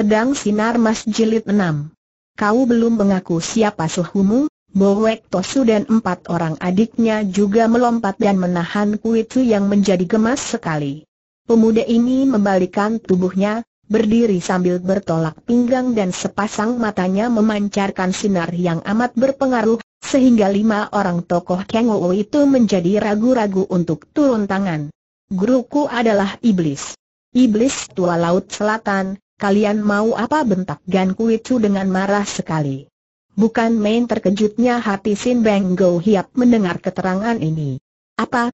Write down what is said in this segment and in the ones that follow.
Pedang Sinar Mas Jilid 6 Kau belum mengaku siapa suhumu, Bowek Tosu dan empat orang adiknya juga melompat dan menahan kuitu yang menjadi gemas sekali. Pemuda ini membalikan tubuhnya, berdiri sambil bertolak pinggang dan sepasang matanya memancarkan sinar yang amat berpengaruh, sehingga lima orang tokoh Kengo itu menjadi ragu-ragu untuk turun tangan. Guruku adalah iblis. Iblis tua laut selatan, Kalian mau apa bentak Gan Kui Chu dengan marah sekali. Bukan main terkejutnya hati Sin Beng Go Hiap mendengar keterangan ini. Apa?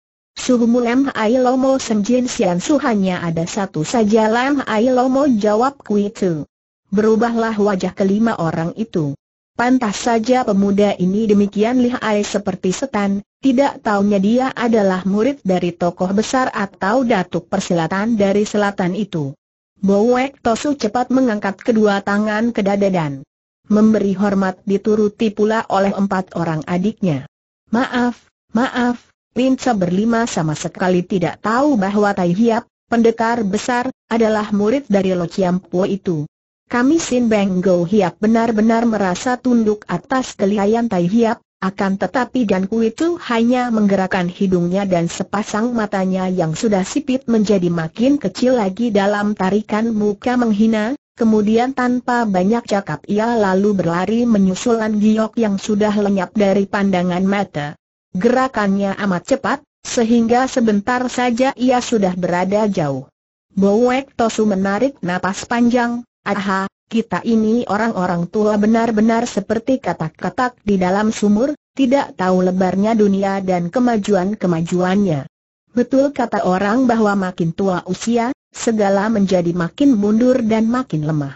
mu Lem Hai Lomo Senjin Sian Su hanya ada satu saja Lem Hai Lomo jawab Kui Chu. Berubahlah wajah kelima orang itu. Pantas saja pemuda ini demikian lihai seperti setan, tidak taunya dia adalah murid dari tokoh besar atau datuk persilatan dari selatan itu. Bowek Tosu cepat mengangkat kedua tangan ke dada dan memberi hormat dituruti pula oleh empat orang adiknya. Maaf, maaf, Linca berlima sama sekali tidak tahu bahwa Tai Hiap, pendekar besar, adalah murid dari Lo Po itu. Kami Sin Beng Go Hiap benar-benar merasa tunduk atas kelihayan Tai Hiap, akan tetapi Danku itu hanya menggerakkan hidungnya dan sepasang matanya yang sudah sipit menjadi makin kecil lagi dalam tarikan muka menghina, kemudian tanpa banyak cakap ia lalu berlari menyusulan giok yang sudah lenyap dari pandangan mata. Gerakannya amat cepat, sehingga sebentar saja ia sudah berada jauh. Bowek Tosu menarik napas panjang, aha, kita ini orang-orang tua benar-benar seperti katak-katak di dalam sumur, tidak tahu lebarnya dunia dan kemajuan-kemajuannya. Betul kata orang bahwa makin tua usia, segala menjadi makin mundur dan makin lemah.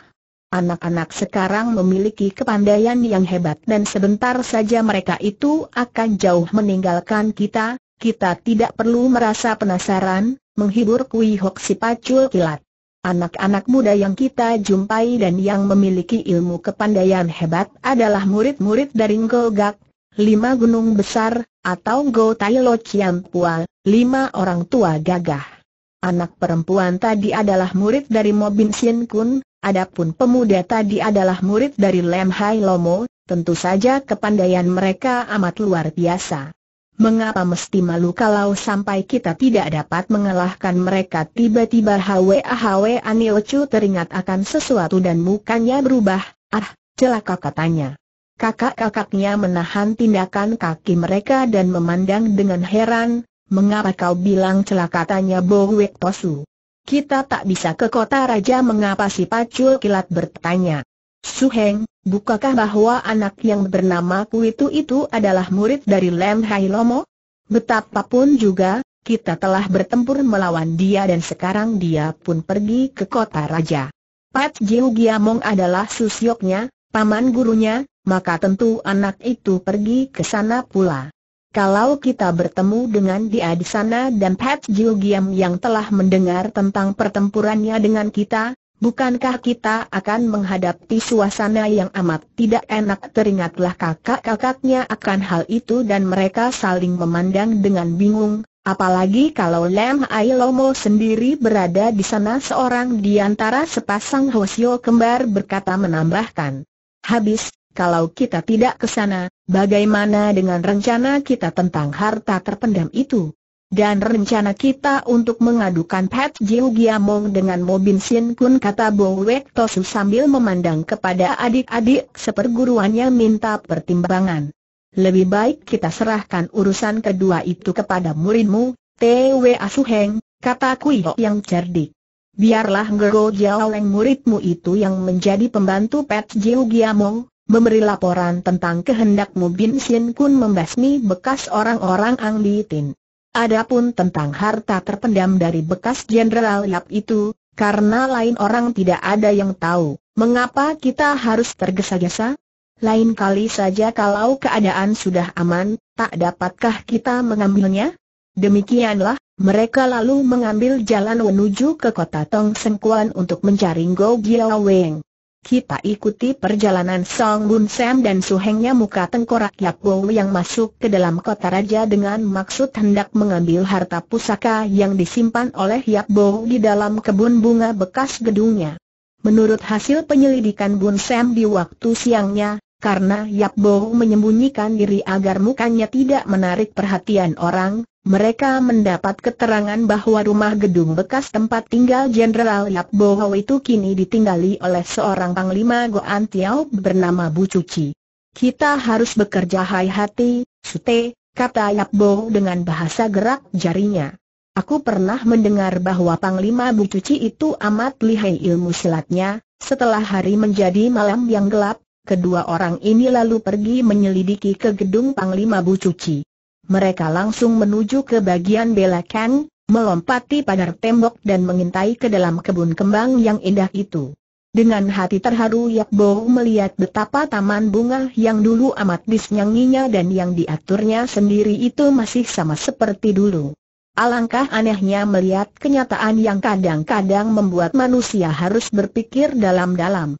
Anak-anak sekarang memiliki kepandaian yang hebat dan sebentar saja mereka itu akan jauh meninggalkan kita, kita tidak perlu merasa penasaran, menghibur Kui Hok si pacul kilat. Anak-anak muda yang kita jumpai dan yang memiliki ilmu kepandaian hebat adalah murid-murid dari Ngogak, lima gunung besar, atau Go Tai Lo Chiam Pua, lima orang tua gagah. Anak perempuan tadi adalah murid dari Bin Sien Kun, adapun pemuda tadi adalah murid dari Lem Hai Lomo, tentu saja kepandaian mereka amat luar biasa. Mengapa mesti malu kalau sampai kita tidak dapat mengalahkan mereka tiba-tiba Hwa Hwa Chu teringat akan sesuatu dan mukanya berubah, ah, celaka katanya. Kakak-kakaknya menahan tindakan kaki mereka dan memandang dengan heran, mengapa kau bilang celaka tanya Bowek Tosu. Kita tak bisa ke kota raja mengapa si pacul kilat bertanya. Suheng, Bukakah bahwa anak yang bernama Kuitu itu adalah murid dari Lem Hai Lomo? Betapapun juga, kita telah bertempur melawan dia dan sekarang dia pun pergi ke kota raja. Pat Jiu Giamong adalah susyoknya, paman gurunya, maka tentu anak itu pergi ke sana pula. Kalau kita bertemu dengan dia di sana dan Pat Jiu Giam yang telah mendengar tentang pertempurannya dengan kita, Bukankah kita akan menghadapi suasana yang amat tidak enak teringatlah kakak-kakaknya akan hal itu dan mereka saling memandang dengan bingung, apalagi kalau Lem Ailomo sendiri berada di sana seorang di antara sepasang Hosio kembar berkata menambahkan. Habis, kalau kita tidak ke sana, bagaimana dengan rencana kita tentang harta terpendam itu? Dan rencana kita untuk mengadukan Pat Jiu Giamong dengan Mobin Sin Kun kata Bo Wek Tosu sambil memandang kepada adik-adik seperguruannya minta pertimbangan. Lebih baik kita serahkan urusan kedua itu kepada muridmu, T.W. Asuheng, kata Kui Ho yang cerdik. Biarlah Ngero Jiaweng muridmu itu yang menjadi pembantu Pat Jiu Giamong, memberi laporan tentang kehendak Bin Sin Kun membasmi bekas orang-orang Ang Tin. Adapun tentang harta terpendam dari bekas Jenderal Yap itu, karena lain orang tidak ada yang tahu, mengapa kita harus tergesa-gesa? Lain kali saja kalau keadaan sudah aman, tak dapatkah kita mengambilnya? Demikianlah, mereka lalu mengambil jalan menuju ke kota Tong Sengkuan untuk mencari Go Weng. Kita ikuti perjalanan Song Bun Sam dan suhengnya muka tengkorak Yap Bow yang masuk ke dalam kota raja dengan maksud hendak mengambil harta pusaka yang disimpan oleh Yap Bow di dalam kebun bunga bekas gedungnya. Menurut hasil penyelidikan Bun Sam di waktu siangnya, karena Yap Bow menyembunyikan diri agar mukanya tidak menarik perhatian orang, mereka mendapat keterangan bahwa rumah gedung bekas tempat tinggal Jenderal Yap Boho itu kini ditinggali oleh seorang panglima Goan Tiao bernama Bu Cuci. Kita harus bekerja hai hati Sute, kata Yap Boho dengan bahasa gerak jarinya. Aku pernah mendengar bahwa Panglima Bu Cuci itu amat lihai ilmu silatnya, setelah hari menjadi malam yang gelap, kedua orang ini lalu pergi menyelidiki ke gedung Panglima Bu Cuci mereka langsung menuju ke bagian belakang, melompati pagar tembok dan mengintai ke dalam kebun kembang yang indah itu. Dengan hati terharu Yakbo melihat betapa taman bunga yang dulu amat disenyanginya dan yang diaturnya sendiri itu masih sama seperti dulu. Alangkah anehnya melihat kenyataan yang kadang-kadang membuat manusia harus berpikir dalam-dalam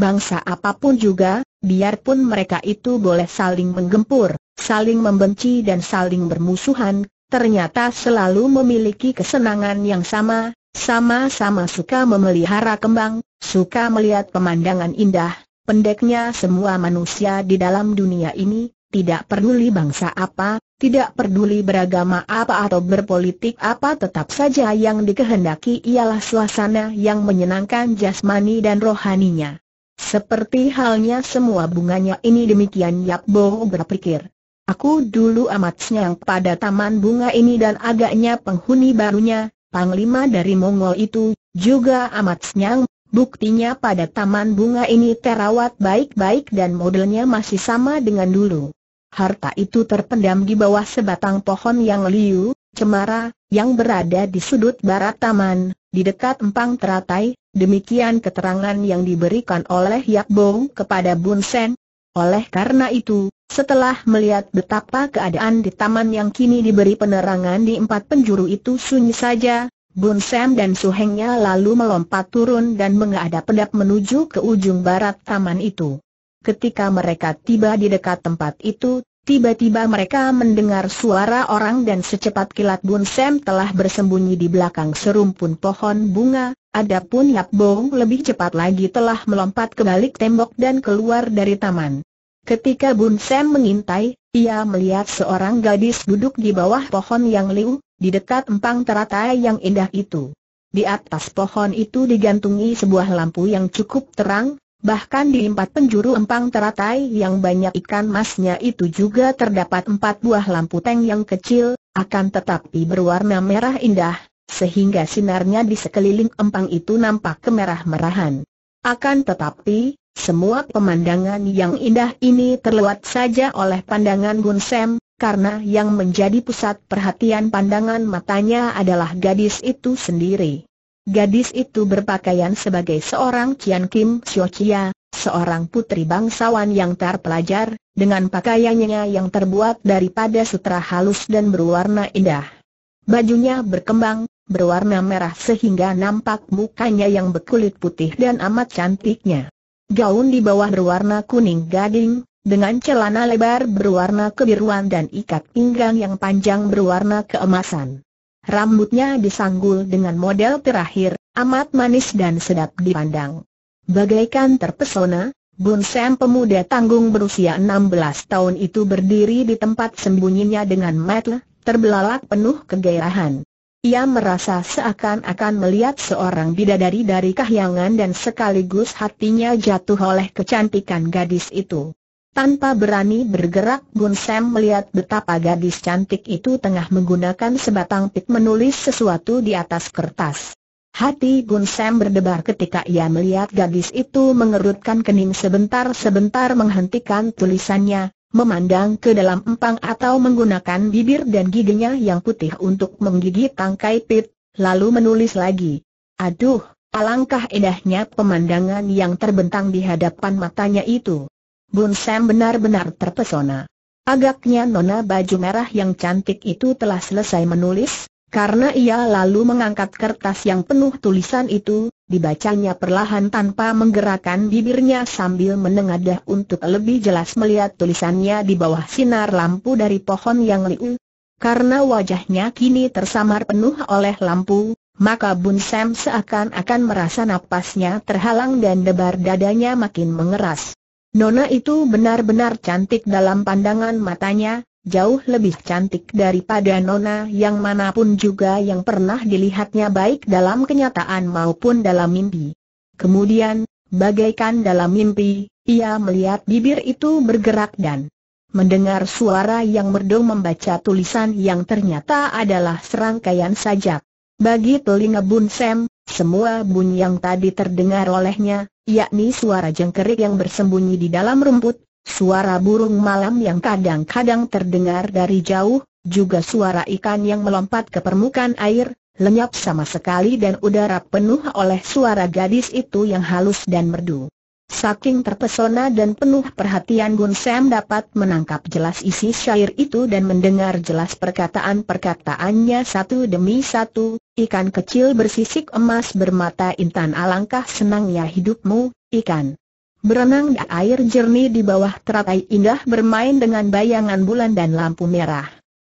bangsa apapun juga, biarpun mereka itu boleh saling menggempur, saling membenci dan saling bermusuhan, ternyata selalu memiliki kesenangan yang sama, sama-sama suka memelihara kembang, suka melihat pemandangan indah, pendeknya semua manusia di dalam dunia ini, tidak peduli bangsa apa, tidak peduli beragama apa atau berpolitik apa tetap saja yang dikehendaki ialah suasana yang menyenangkan jasmani dan rohaninya. Seperti halnya semua bunganya ini demikian Yap Bo berpikir. Aku dulu amat senang pada taman bunga ini dan agaknya penghuni barunya, Panglima dari Mongol itu, juga amat senyang, buktinya pada taman bunga ini terawat baik-baik dan modelnya masih sama dengan dulu. Harta itu terpendam di bawah sebatang pohon yang liu, cemara, yang berada di sudut barat taman, di dekat empang teratai, Demikian keterangan yang diberikan oleh Yak Bong kepada Bun Sen. Oleh karena itu, setelah melihat betapa keadaan di taman yang kini diberi penerangan di empat penjuru itu sunyi saja, Bun Sen dan Suhengnya lalu melompat turun dan mengadap pedap menuju ke ujung barat taman itu. Ketika mereka tiba di dekat tempat itu, Tiba-tiba mereka mendengar suara orang dan secepat kilat Bun Sem telah bersembunyi di belakang serumpun pohon bunga, adapun Yap Bong lebih cepat lagi telah melompat ke balik tembok dan keluar dari taman. Ketika Bun Sem mengintai, ia melihat seorang gadis duduk di bawah pohon yang liu, di dekat empang teratai yang indah itu. Di atas pohon itu digantungi sebuah lampu yang cukup terang, Bahkan di empat penjuru empang teratai yang banyak ikan masnya itu juga terdapat empat buah lampu teng yang kecil, akan tetapi berwarna merah indah, sehingga sinarnya di sekeliling empang itu nampak kemerah-merahan. Akan tetapi, semua pemandangan yang indah ini terlewat saja oleh pandangan Gun Sam, karena yang menjadi pusat perhatian pandangan matanya adalah gadis itu sendiri. Gadis itu berpakaian sebagai seorang Ciankim, Kim Sio Chia, seorang putri bangsawan yang terpelajar, dengan pakaiannya yang terbuat daripada sutra halus dan berwarna indah. Bajunya berkembang, berwarna merah sehingga nampak mukanya yang berkulit putih dan amat cantiknya. Gaun di bawah berwarna kuning gading, dengan celana lebar berwarna kebiruan dan ikat pinggang yang panjang berwarna keemasan rambutnya disanggul dengan model terakhir, amat manis dan sedap dipandang. Bagaikan terpesona, Bun Sam pemuda tanggung berusia 16 tahun itu berdiri di tempat sembunyinya dengan metle, terbelalak penuh kegairahan. Ia merasa seakan-akan melihat seorang bidadari dari kahyangan dan sekaligus hatinya jatuh oleh kecantikan gadis itu. Tanpa berani bergerak Gun Sam melihat betapa gadis cantik itu tengah menggunakan sebatang pit menulis sesuatu di atas kertas. Hati Gun Sam berdebar ketika ia melihat gadis itu mengerutkan kening sebentar-sebentar menghentikan tulisannya, memandang ke dalam empang atau menggunakan bibir dan giginya yang putih untuk menggigit tangkai pit, lalu menulis lagi. Aduh, alangkah indahnya pemandangan yang terbentang di hadapan matanya itu. Bun Sam benar-benar terpesona. Agaknya nona baju merah yang cantik itu telah selesai menulis, karena ia lalu mengangkat kertas yang penuh tulisan itu, dibacanya perlahan tanpa menggerakkan bibirnya sambil menengadah untuk lebih jelas melihat tulisannya di bawah sinar lampu dari pohon yang liu. Karena wajahnya kini tersamar penuh oleh lampu, maka Bun Sam seakan-akan merasa napasnya terhalang dan debar dadanya makin mengeras. Nona itu benar-benar cantik dalam pandangan matanya, jauh lebih cantik daripada Nona yang manapun juga yang pernah dilihatnya baik dalam kenyataan maupun dalam mimpi. Kemudian, bagaikan dalam mimpi, ia melihat bibir itu bergerak dan mendengar suara yang merdu membaca tulisan yang ternyata adalah serangkaian sajak. Bagi telinga Bun Sem, semua bunyi yang tadi terdengar olehnya, yakni suara jengkerik yang bersembunyi di dalam rumput, suara burung malam yang kadang-kadang terdengar dari jauh, juga suara ikan yang melompat ke permukaan air, lenyap sama sekali dan udara penuh oleh suara gadis itu yang halus dan merdu. Saking terpesona dan penuh perhatian Gun Sam dapat menangkap jelas isi syair itu dan mendengar jelas perkataan-perkataannya satu demi satu, ikan kecil bersisik emas bermata intan alangkah senangnya hidupmu, ikan. Berenang di air jernih di bawah teratai indah bermain dengan bayangan bulan dan lampu merah.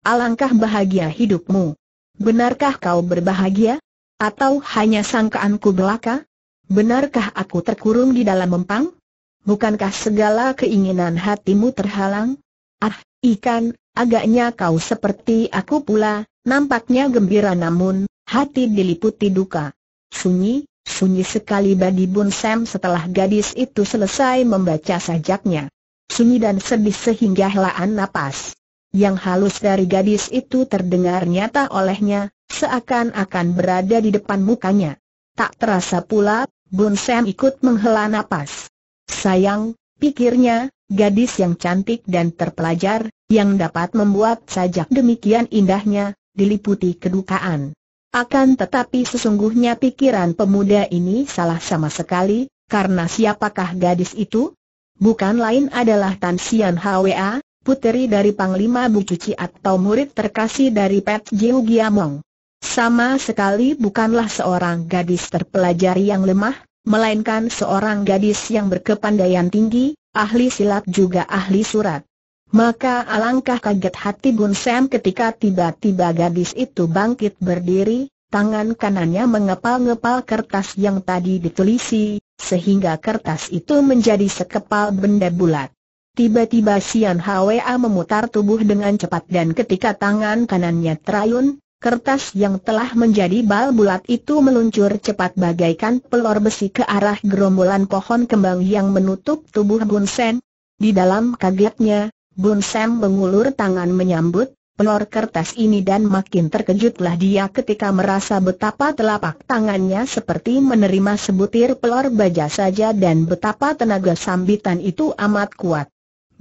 Alangkah bahagia hidupmu. Benarkah kau berbahagia? Atau hanya sangkaanku belaka? Benarkah aku terkurung di dalam empang? Bukankah segala keinginan hatimu terhalang? Ah, ikan, agaknya kau seperti aku pula, nampaknya gembira namun, hati diliputi duka. Sunyi, sunyi sekali badibun Bun Sam setelah gadis itu selesai membaca sajaknya. Sunyi dan sedih sehingga helaan napas. Yang halus dari gadis itu terdengar nyata olehnya, seakan-akan berada di depan mukanya. Tak terasa pula, Bun Sam ikut menghela napas. Sayang, pikirnya, gadis yang cantik dan terpelajar, yang dapat membuat sajak demikian indahnya, diliputi kedukaan. Akan tetapi sesungguhnya pikiran pemuda ini salah sama sekali, karena siapakah gadis itu? Bukan lain adalah Tan Xian Hwa, puteri dari Panglima Bu Cuci atau murid terkasih dari Pet Jiu Giamong sama sekali bukanlah seorang gadis terpelajar yang lemah, melainkan seorang gadis yang berkepandaian tinggi, ahli silat juga ahli surat. Maka alangkah kaget hati Bun Sam ketika tiba-tiba gadis itu bangkit berdiri, tangan kanannya mengepal-ngepal kertas yang tadi ditulisi, sehingga kertas itu menjadi sekepal benda bulat. Tiba-tiba Sian Hwa memutar tubuh dengan cepat dan ketika tangan kanannya terayun, Kertas yang telah menjadi bal bulat itu meluncur cepat bagaikan pelor besi ke arah gerombolan pohon kembang yang menutup tubuh Bun Sen. Di dalam kagetnya, Bun Sen mengulur tangan menyambut, pelor kertas ini dan makin terkejutlah dia ketika merasa betapa telapak tangannya seperti menerima sebutir pelor baja saja dan betapa tenaga sambitan itu amat kuat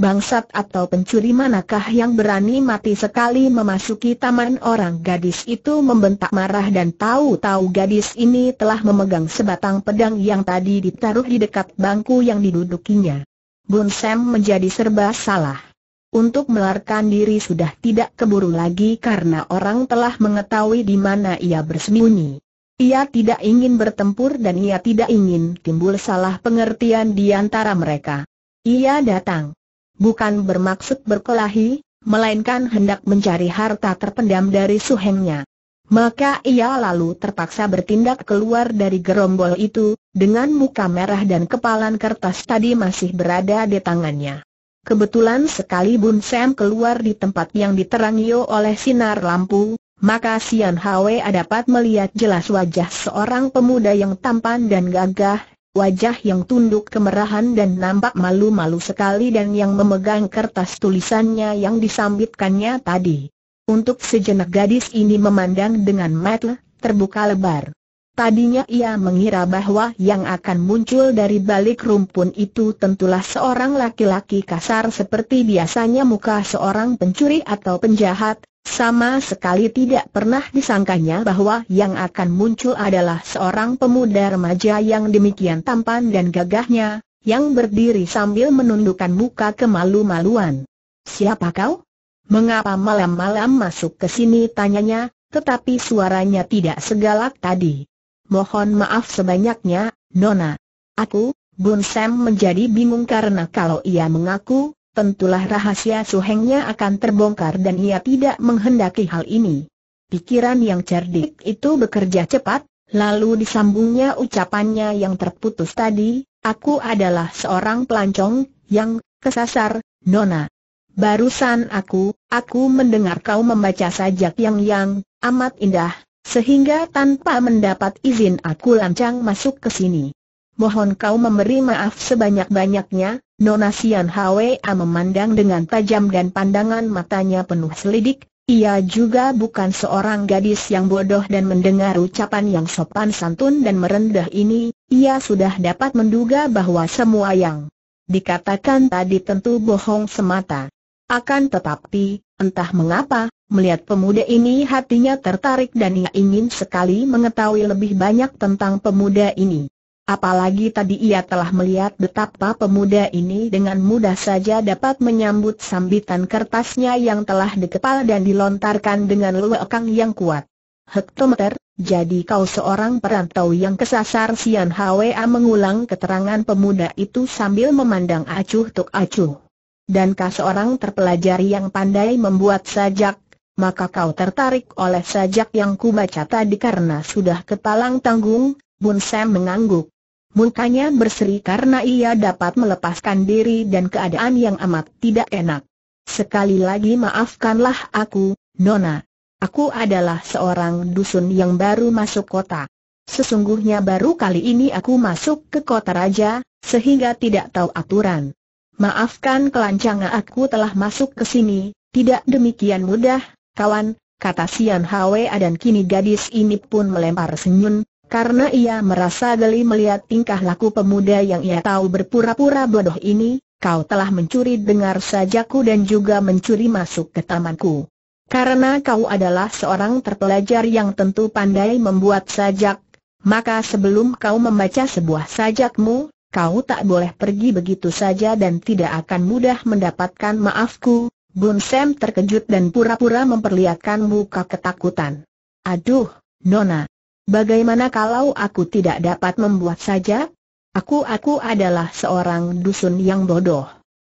bangsat atau pencuri manakah yang berani mati sekali memasuki taman orang gadis itu membentak marah dan tahu-tahu gadis ini telah memegang sebatang pedang yang tadi ditaruh di dekat bangku yang didudukinya. Bun Sam menjadi serba salah. Untuk melarikan diri sudah tidak keburu lagi karena orang telah mengetahui di mana ia bersembunyi. Ia tidak ingin bertempur dan ia tidak ingin timbul salah pengertian di antara mereka. Ia datang bukan bermaksud berkelahi, melainkan hendak mencari harta terpendam dari suhengnya. Maka ia lalu terpaksa bertindak keluar dari gerombol itu, dengan muka merah dan kepalan kertas tadi masih berada di tangannya. Kebetulan sekali Bun Sam keluar di tempat yang diterangi oleh sinar lampu, maka Sian Hwa dapat melihat jelas wajah seorang pemuda yang tampan dan gagah, wajah yang tunduk kemerahan dan nampak malu-malu sekali dan yang memegang kertas tulisannya yang disambitkannya tadi. Untuk sejenak gadis ini memandang dengan mata terbuka lebar. Tadinya ia mengira bahwa yang akan muncul dari balik rumpun itu tentulah seorang laki-laki kasar seperti biasanya muka seorang pencuri atau penjahat, sama sekali tidak pernah disangkanya bahwa yang akan muncul adalah seorang pemuda remaja yang demikian tampan dan gagahnya, yang berdiri sambil menundukkan muka kemalu-maluan. Siapa kau? Mengapa malam-malam masuk ke sini tanyanya, tetapi suaranya tidak segalak tadi. Mohon maaf sebanyaknya, Nona. Aku, Bun Sam menjadi bingung karena kalau ia mengaku, tentulah rahasia suhengnya akan terbongkar dan ia tidak menghendaki hal ini. Pikiran yang cerdik itu bekerja cepat, lalu disambungnya ucapannya yang terputus tadi, aku adalah seorang pelancong, yang, kesasar, nona. Barusan aku, aku mendengar kau membaca sajak yang-yang, amat indah, sehingga tanpa mendapat izin aku lancang masuk ke sini. Mohon kau memberi maaf sebanyak-banyaknya, Nona Sian Hwa memandang dengan tajam dan pandangan matanya penuh selidik, ia juga bukan seorang gadis yang bodoh dan mendengar ucapan yang sopan santun dan merendah ini, ia sudah dapat menduga bahwa semua yang dikatakan tadi tentu bohong semata. Akan tetapi, entah mengapa, melihat pemuda ini hatinya tertarik dan ia ingin sekali mengetahui lebih banyak tentang pemuda ini. Apalagi tadi ia telah melihat betapa pemuda ini dengan mudah saja dapat menyambut sambitan kertasnya yang telah dikepal dan dilontarkan dengan lewekang yang kuat. Hektometer, jadi kau seorang perantau yang kesasar Sian Hwa mengulang keterangan pemuda itu sambil memandang acuh tuk acuh. Dan kau seorang terpelajar yang pandai membuat sajak, maka kau tertarik oleh sajak yang kubaca tadi karena sudah kepalang tanggung, Bun Sam mengangguk. Mukanya berseri karena ia dapat melepaskan diri dan keadaan yang amat tidak enak. Sekali lagi maafkanlah aku, Nona. Aku adalah seorang dusun yang baru masuk kota. Sesungguhnya baru kali ini aku masuk ke kota raja, sehingga tidak tahu aturan. Maafkan kelancangan aku telah masuk ke sini, tidak demikian mudah, kawan, kata Sian Hwa dan kini gadis ini pun melempar senyum, karena ia merasa geli melihat tingkah laku pemuda yang ia tahu berpura-pura bodoh ini, kau telah mencuri dengar sajaku dan juga mencuri masuk ke tamanku. Karena kau adalah seorang terpelajar yang tentu pandai membuat sajak, maka sebelum kau membaca sebuah sajakmu, kau tak boleh pergi begitu saja dan tidak akan mudah mendapatkan maafku. Bun Sam terkejut dan pura-pura memperlihatkan muka ketakutan. Aduh, Nona, Bagaimana kalau aku tidak dapat membuat saja? Aku-aku adalah seorang dusun yang bodoh.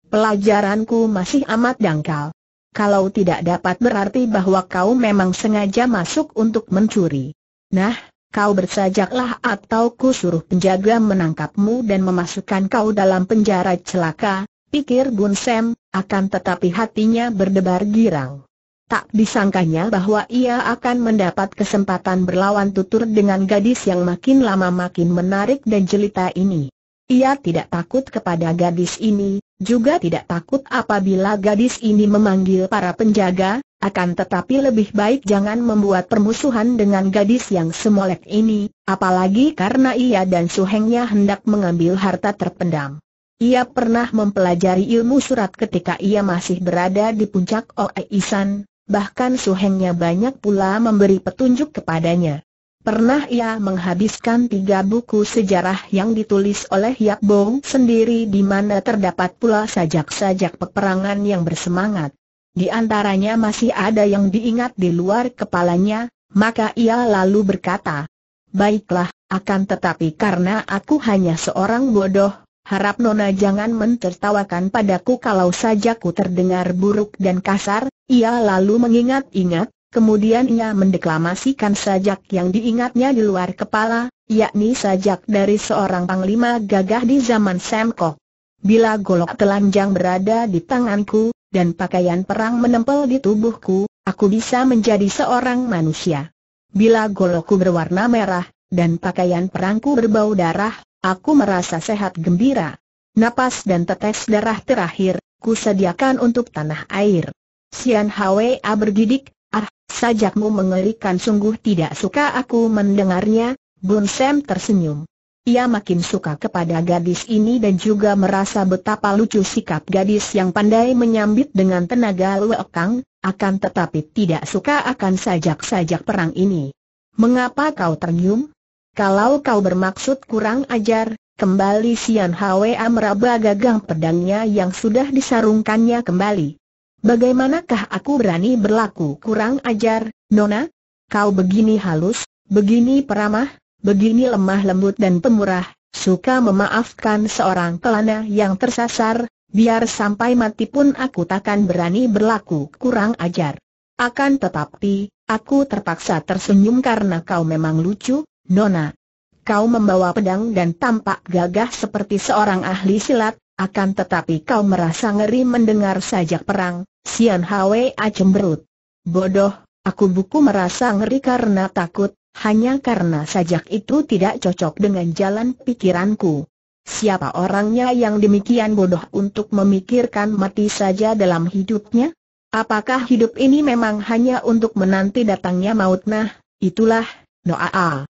Pelajaranku masih amat dangkal. Kalau tidak dapat berarti bahwa kau memang sengaja masuk untuk mencuri. Nah, kau bersajaklah atau ku suruh penjaga menangkapmu dan memasukkan kau dalam penjara celaka, pikir Bun Sam, akan tetapi hatinya berdebar girang. Tak disangkanya bahwa ia akan mendapat kesempatan berlawan tutur dengan gadis yang makin lama makin menarik dan jelita ini. Ia tidak takut kepada gadis ini, juga tidak takut apabila gadis ini memanggil para penjaga, akan tetapi lebih baik jangan membuat permusuhan dengan gadis yang semolek ini, apalagi karena ia dan suhengnya hendak mengambil harta terpendam. Ia pernah mempelajari ilmu surat ketika ia masih berada di puncak Oe bahkan suhengnya banyak pula memberi petunjuk kepadanya. Pernah ia menghabiskan tiga buku sejarah yang ditulis oleh Yap Bong sendiri di mana terdapat pula sajak-sajak peperangan yang bersemangat. Di antaranya masih ada yang diingat di luar kepalanya, maka ia lalu berkata, Baiklah, akan tetapi karena aku hanya seorang bodoh, harap Nona jangan mentertawakan padaku kalau sajaku terdengar buruk dan kasar, ia lalu mengingat-ingat, kemudian ia mendeklamasikan sajak yang diingatnya di luar kepala, yakni sajak dari seorang panglima gagah di zaman Semkok. Bila golok telanjang berada di tanganku, dan pakaian perang menempel di tubuhku, aku bisa menjadi seorang manusia. Bila golokku berwarna merah, dan pakaian perangku berbau darah, aku merasa sehat gembira. Napas dan tetes darah terakhir, ku sediakan untuk tanah air. Sian Hwa bergidik, ah, sajakmu mengerikan sungguh tidak suka aku mendengarnya, Bun Sam tersenyum. Ia makin suka kepada gadis ini dan juga merasa betapa lucu sikap gadis yang pandai menyambit dengan tenaga lekang. akan tetapi tidak suka akan sajak-sajak perang ini. Mengapa kau ternyum? Kalau kau bermaksud kurang ajar, kembali Sian Hwa meraba gagang pedangnya yang sudah disarungkannya kembali. Bagaimanakah aku berani berlaku kurang ajar, Nona? Kau begini halus, begini peramah, begini lemah lembut dan pemurah, suka memaafkan seorang kelana yang tersasar, biar sampai mati pun aku takkan berani berlaku kurang ajar. Akan tetapi, aku terpaksa tersenyum karena kau memang lucu, Nona. Kau membawa pedang dan tampak gagah seperti seorang ahli silat, akan tetapi kau merasa ngeri mendengar sajak perang, Sian Hwa cemberut. Bodoh, aku buku merasa ngeri karena takut, hanya karena sajak itu tidak cocok dengan jalan pikiranku. Siapa orangnya yang demikian bodoh untuk memikirkan mati saja dalam hidupnya? Apakah hidup ini memang hanya untuk menanti datangnya maut? Nah, itulah, Noaa.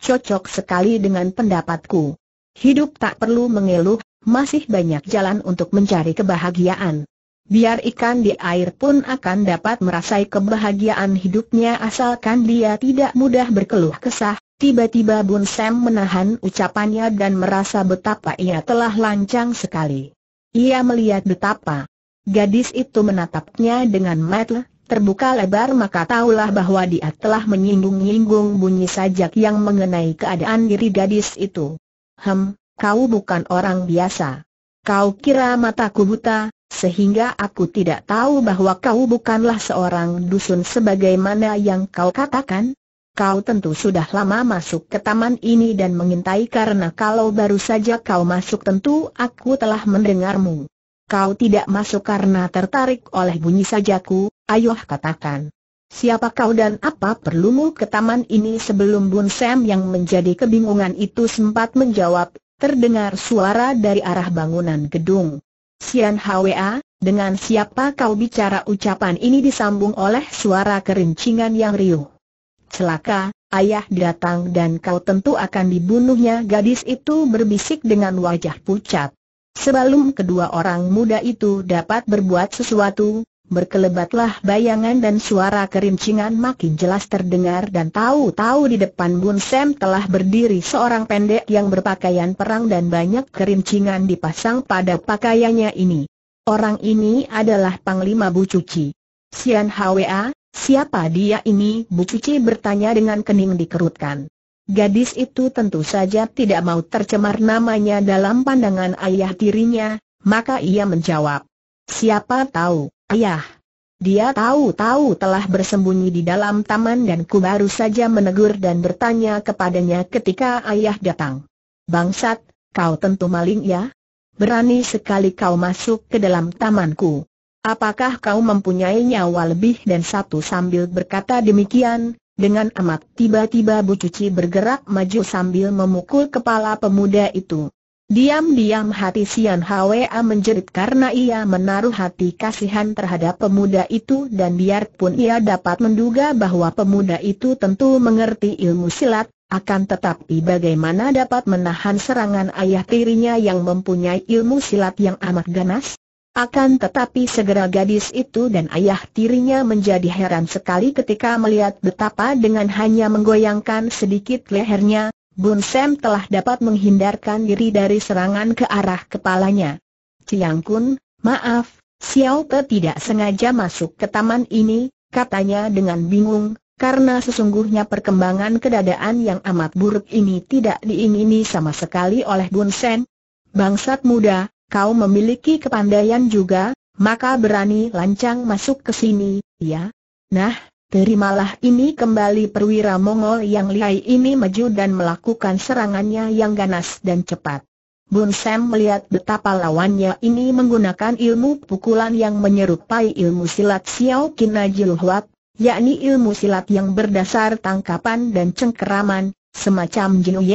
Cocok sekali dengan pendapatku. Hidup tak perlu mengeluh, masih banyak jalan untuk mencari kebahagiaan. Biar ikan di air pun akan dapat merasai kebahagiaan hidupnya asalkan dia tidak mudah berkeluh kesah. Tiba-tiba Bun Sam menahan ucapannya dan merasa betapa ia telah lancang sekali. Ia melihat betapa gadis itu menatapnya dengan mata terbuka lebar maka tahulah bahwa dia telah menyinggung-nyinggung bunyi sajak yang mengenai keadaan diri gadis itu. Hem, kau bukan orang biasa. Kau kira mataku buta, sehingga aku tidak tahu bahwa kau bukanlah seorang dusun sebagaimana yang kau katakan. Kau tentu sudah lama masuk ke taman ini dan mengintai karena kalau baru saja kau masuk tentu aku telah mendengarmu. Kau tidak masuk karena tertarik oleh bunyi sajaku, ayoh katakan. Siapa kau dan apa perlumu ke taman ini sebelum Bun Sam yang menjadi kebingungan itu sempat menjawab, terdengar suara dari arah bangunan gedung. Sian Hwa, dengan siapa kau bicara ucapan ini disambung oleh suara kerincingan yang riuh. Celaka, ayah datang dan kau tentu akan dibunuhnya gadis itu berbisik dengan wajah pucat. Sebelum kedua orang muda itu dapat berbuat sesuatu, Berkelebatlah bayangan dan suara kerincingan makin jelas terdengar dan tahu-tahu di depan Bun Sam telah berdiri seorang pendek yang berpakaian perang dan banyak kerincingan dipasang pada pakaiannya ini. Orang ini adalah Panglima Bu Cuci. Sian Hwa, siapa dia ini? Bu Cuci bertanya dengan kening dikerutkan. Gadis itu tentu saja tidak mau tercemar namanya dalam pandangan ayah tirinya, maka ia menjawab. Siapa tahu? Ayah. Dia tahu-tahu telah bersembunyi di dalam taman dan ku baru saja menegur dan bertanya kepadanya ketika ayah datang. Bangsat, kau tentu maling ya? Berani sekali kau masuk ke dalam tamanku. Apakah kau mempunyai nyawa lebih dan satu sambil berkata demikian, dengan amat tiba-tiba Bu Cuci bergerak maju sambil memukul kepala pemuda itu. Diam-diam hati Sian Hwa menjerit karena ia menaruh hati kasihan terhadap pemuda itu dan biarpun ia dapat menduga bahwa pemuda itu tentu mengerti ilmu silat, akan tetapi bagaimana dapat menahan serangan ayah tirinya yang mempunyai ilmu silat yang amat ganas? Akan tetapi segera gadis itu dan ayah tirinya menjadi heran sekali ketika melihat betapa dengan hanya menggoyangkan sedikit lehernya, Bun Sam telah dapat menghindarkan diri dari serangan ke arah kepalanya. Ciang Kun, maaf, Xiao Te tidak sengaja masuk ke taman ini, katanya dengan bingung, karena sesungguhnya perkembangan kedadaan yang amat buruk ini tidak diingini sama sekali oleh Bun Sen. Bangsat muda, kau memiliki kepandaian juga, maka berani lancang masuk ke sini, ya? Nah, Terimalah ini kembali perwira Mongol yang lihai ini maju dan melakukan serangannya yang ganas dan cepat. Bun Sam melihat betapa lawannya ini menggunakan ilmu pukulan yang menyerupai ilmu silat Xiao Kinajil Huat, yakni ilmu silat yang berdasar tangkapan dan cengkeraman, semacam Jin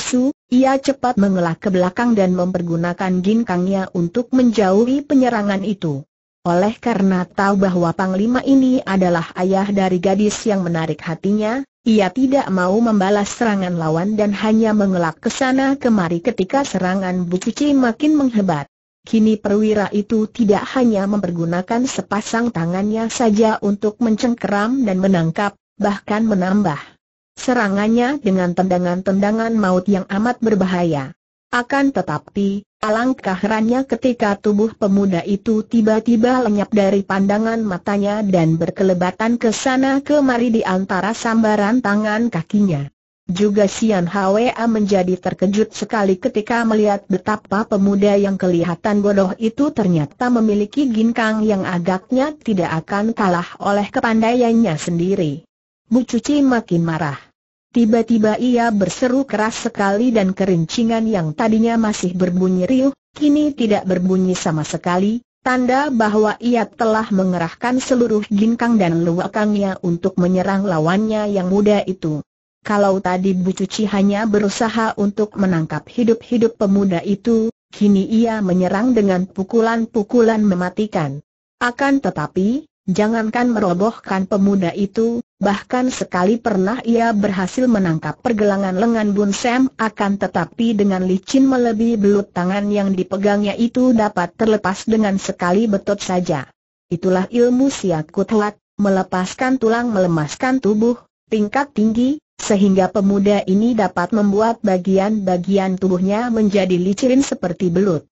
Su, ia cepat mengelak ke belakang dan mempergunakan ginkangnya untuk menjauhi penyerangan itu. Oleh karena tahu bahwa Panglima ini adalah ayah dari gadis yang menarik hatinya, ia tidak mau membalas serangan lawan dan hanya mengelak ke sana kemari ketika serangan Bu Cici makin menghebat. Kini perwira itu tidak hanya mempergunakan sepasang tangannya saja untuk mencengkeram dan menangkap, bahkan menambah serangannya dengan tendangan-tendangan maut yang amat berbahaya. Akan tetapi, Alangkah herannya ketika tubuh pemuda itu tiba-tiba lenyap dari pandangan matanya dan berkelebatan ke sana kemari di antara sambaran tangan kakinya. Juga Sian Hwa menjadi terkejut sekali ketika melihat betapa pemuda yang kelihatan bodoh itu ternyata memiliki ginkang yang agaknya tidak akan kalah oleh kepandaiannya sendiri. Bu Cuci makin marah. Tiba-tiba ia berseru keras sekali dan kerincingan yang tadinya masih berbunyi riuh, kini tidak berbunyi sama sekali, tanda bahwa ia telah mengerahkan seluruh ginkang dan luakangnya untuk menyerang lawannya yang muda itu. Kalau tadi Bu Cuci hanya berusaha untuk menangkap hidup-hidup pemuda itu, kini ia menyerang dengan pukulan-pukulan mematikan. Akan tetapi, Jangankan merobohkan pemuda itu, bahkan sekali pernah ia berhasil menangkap pergelangan lengan Bun Sam akan tetapi dengan licin melebihi belut tangan yang dipegangnya itu dapat terlepas dengan sekali betot saja. Itulah ilmu siakut kutuat, melepaskan tulang melemaskan tubuh, tingkat tinggi, sehingga pemuda ini dapat membuat bagian-bagian tubuhnya menjadi licin seperti belut.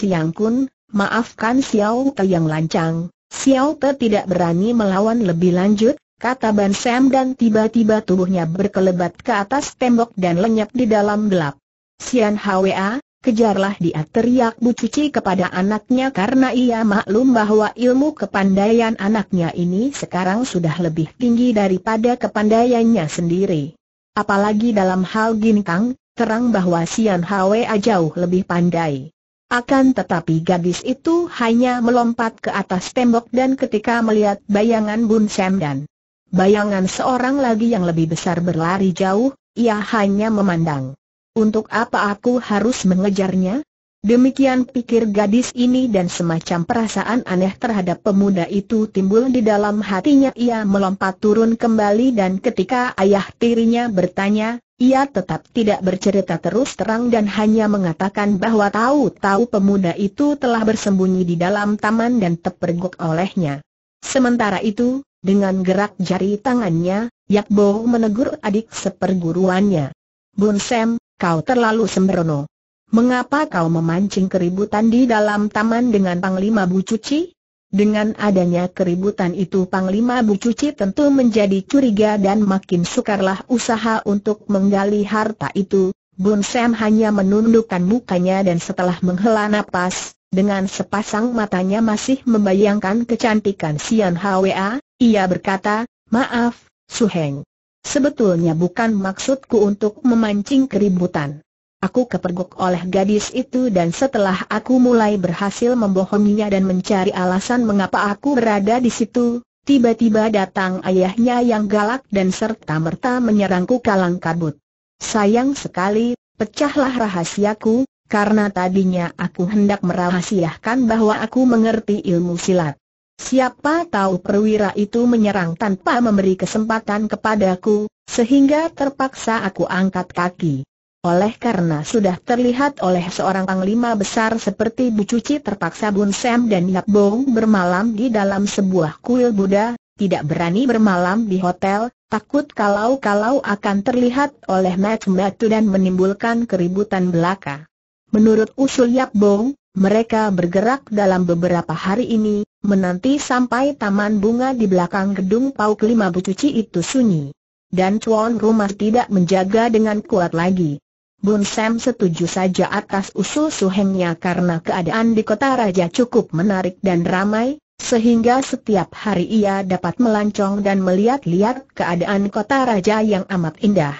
Ciang Kun, maafkan Xiao Te yang lancang, Xiao Te tidak berani melawan lebih lanjut, kata Ban Sam dan tiba-tiba tubuhnya berkelebat ke atas tembok dan lenyap di dalam gelap. Sian Hwa, kejarlah dia teriak Bu Cuci kepada anaknya karena ia maklum bahwa ilmu kepandaian anaknya ini sekarang sudah lebih tinggi daripada kepandaiannya sendiri. Apalagi dalam hal ginkang, terang bahwa Sian Hwa jauh lebih pandai. Akan tetapi gadis itu hanya melompat ke atas tembok dan ketika melihat bayangan Bun Sam dan bayangan seorang lagi yang lebih besar berlari jauh, ia hanya memandang. Untuk apa aku harus mengejarnya? Demikian pikir gadis ini dan semacam perasaan aneh terhadap pemuda itu timbul di dalam hatinya ia melompat turun kembali dan ketika ayah tirinya bertanya, ia tetap tidak bercerita terus terang dan hanya mengatakan bahwa tahu-tahu pemuda itu telah bersembunyi di dalam taman dan terpergok olehnya. Sementara itu, dengan gerak jari tangannya, Yakbo menegur adik seperguruannya. Bun Sam, kau terlalu sembrono. Mengapa kau memancing keributan di dalam taman dengan Panglima Bu Cuci? Dengan adanya keributan itu Panglima Bu Cuci tentu menjadi curiga dan makin sukarlah usaha untuk menggali harta itu. Bun Sam hanya menundukkan mukanya dan setelah menghela nafas, dengan sepasang matanya masih membayangkan kecantikan Sian Hwa, ia berkata, Maaf, Su Heng. Sebetulnya bukan maksudku untuk memancing keributan. Aku kepergok oleh gadis itu dan setelah aku mulai berhasil membohonginya dan mencari alasan mengapa aku berada di situ, tiba-tiba datang ayahnya yang galak dan serta-merta menyerangku kalang kabut. Sayang sekali, pecahlah rahasiaku, karena tadinya aku hendak merahasiakan bahwa aku mengerti ilmu silat. Siapa tahu perwira itu menyerang tanpa memberi kesempatan kepadaku, sehingga terpaksa aku angkat kaki. Oleh karena sudah terlihat oleh seorang panglima besar seperti Bu Cuci terpaksa Bun Sam dan Yap Bong bermalam di dalam sebuah kuil Buddha, tidak berani bermalam di hotel, takut kalau-kalau akan terlihat oleh batu dan menimbulkan keributan belaka. Menurut usul Yap Bong, mereka bergerak dalam beberapa hari ini, menanti sampai taman bunga di belakang gedung Pau kelima Bu Cuci itu sunyi. Dan cuan Rumah tidak menjaga dengan kuat lagi. Bun Sam setuju saja atas usul Suhengnya karena keadaan di kota raja cukup menarik dan ramai, sehingga setiap hari ia dapat melancong dan melihat-lihat keadaan kota raja yang amat indah.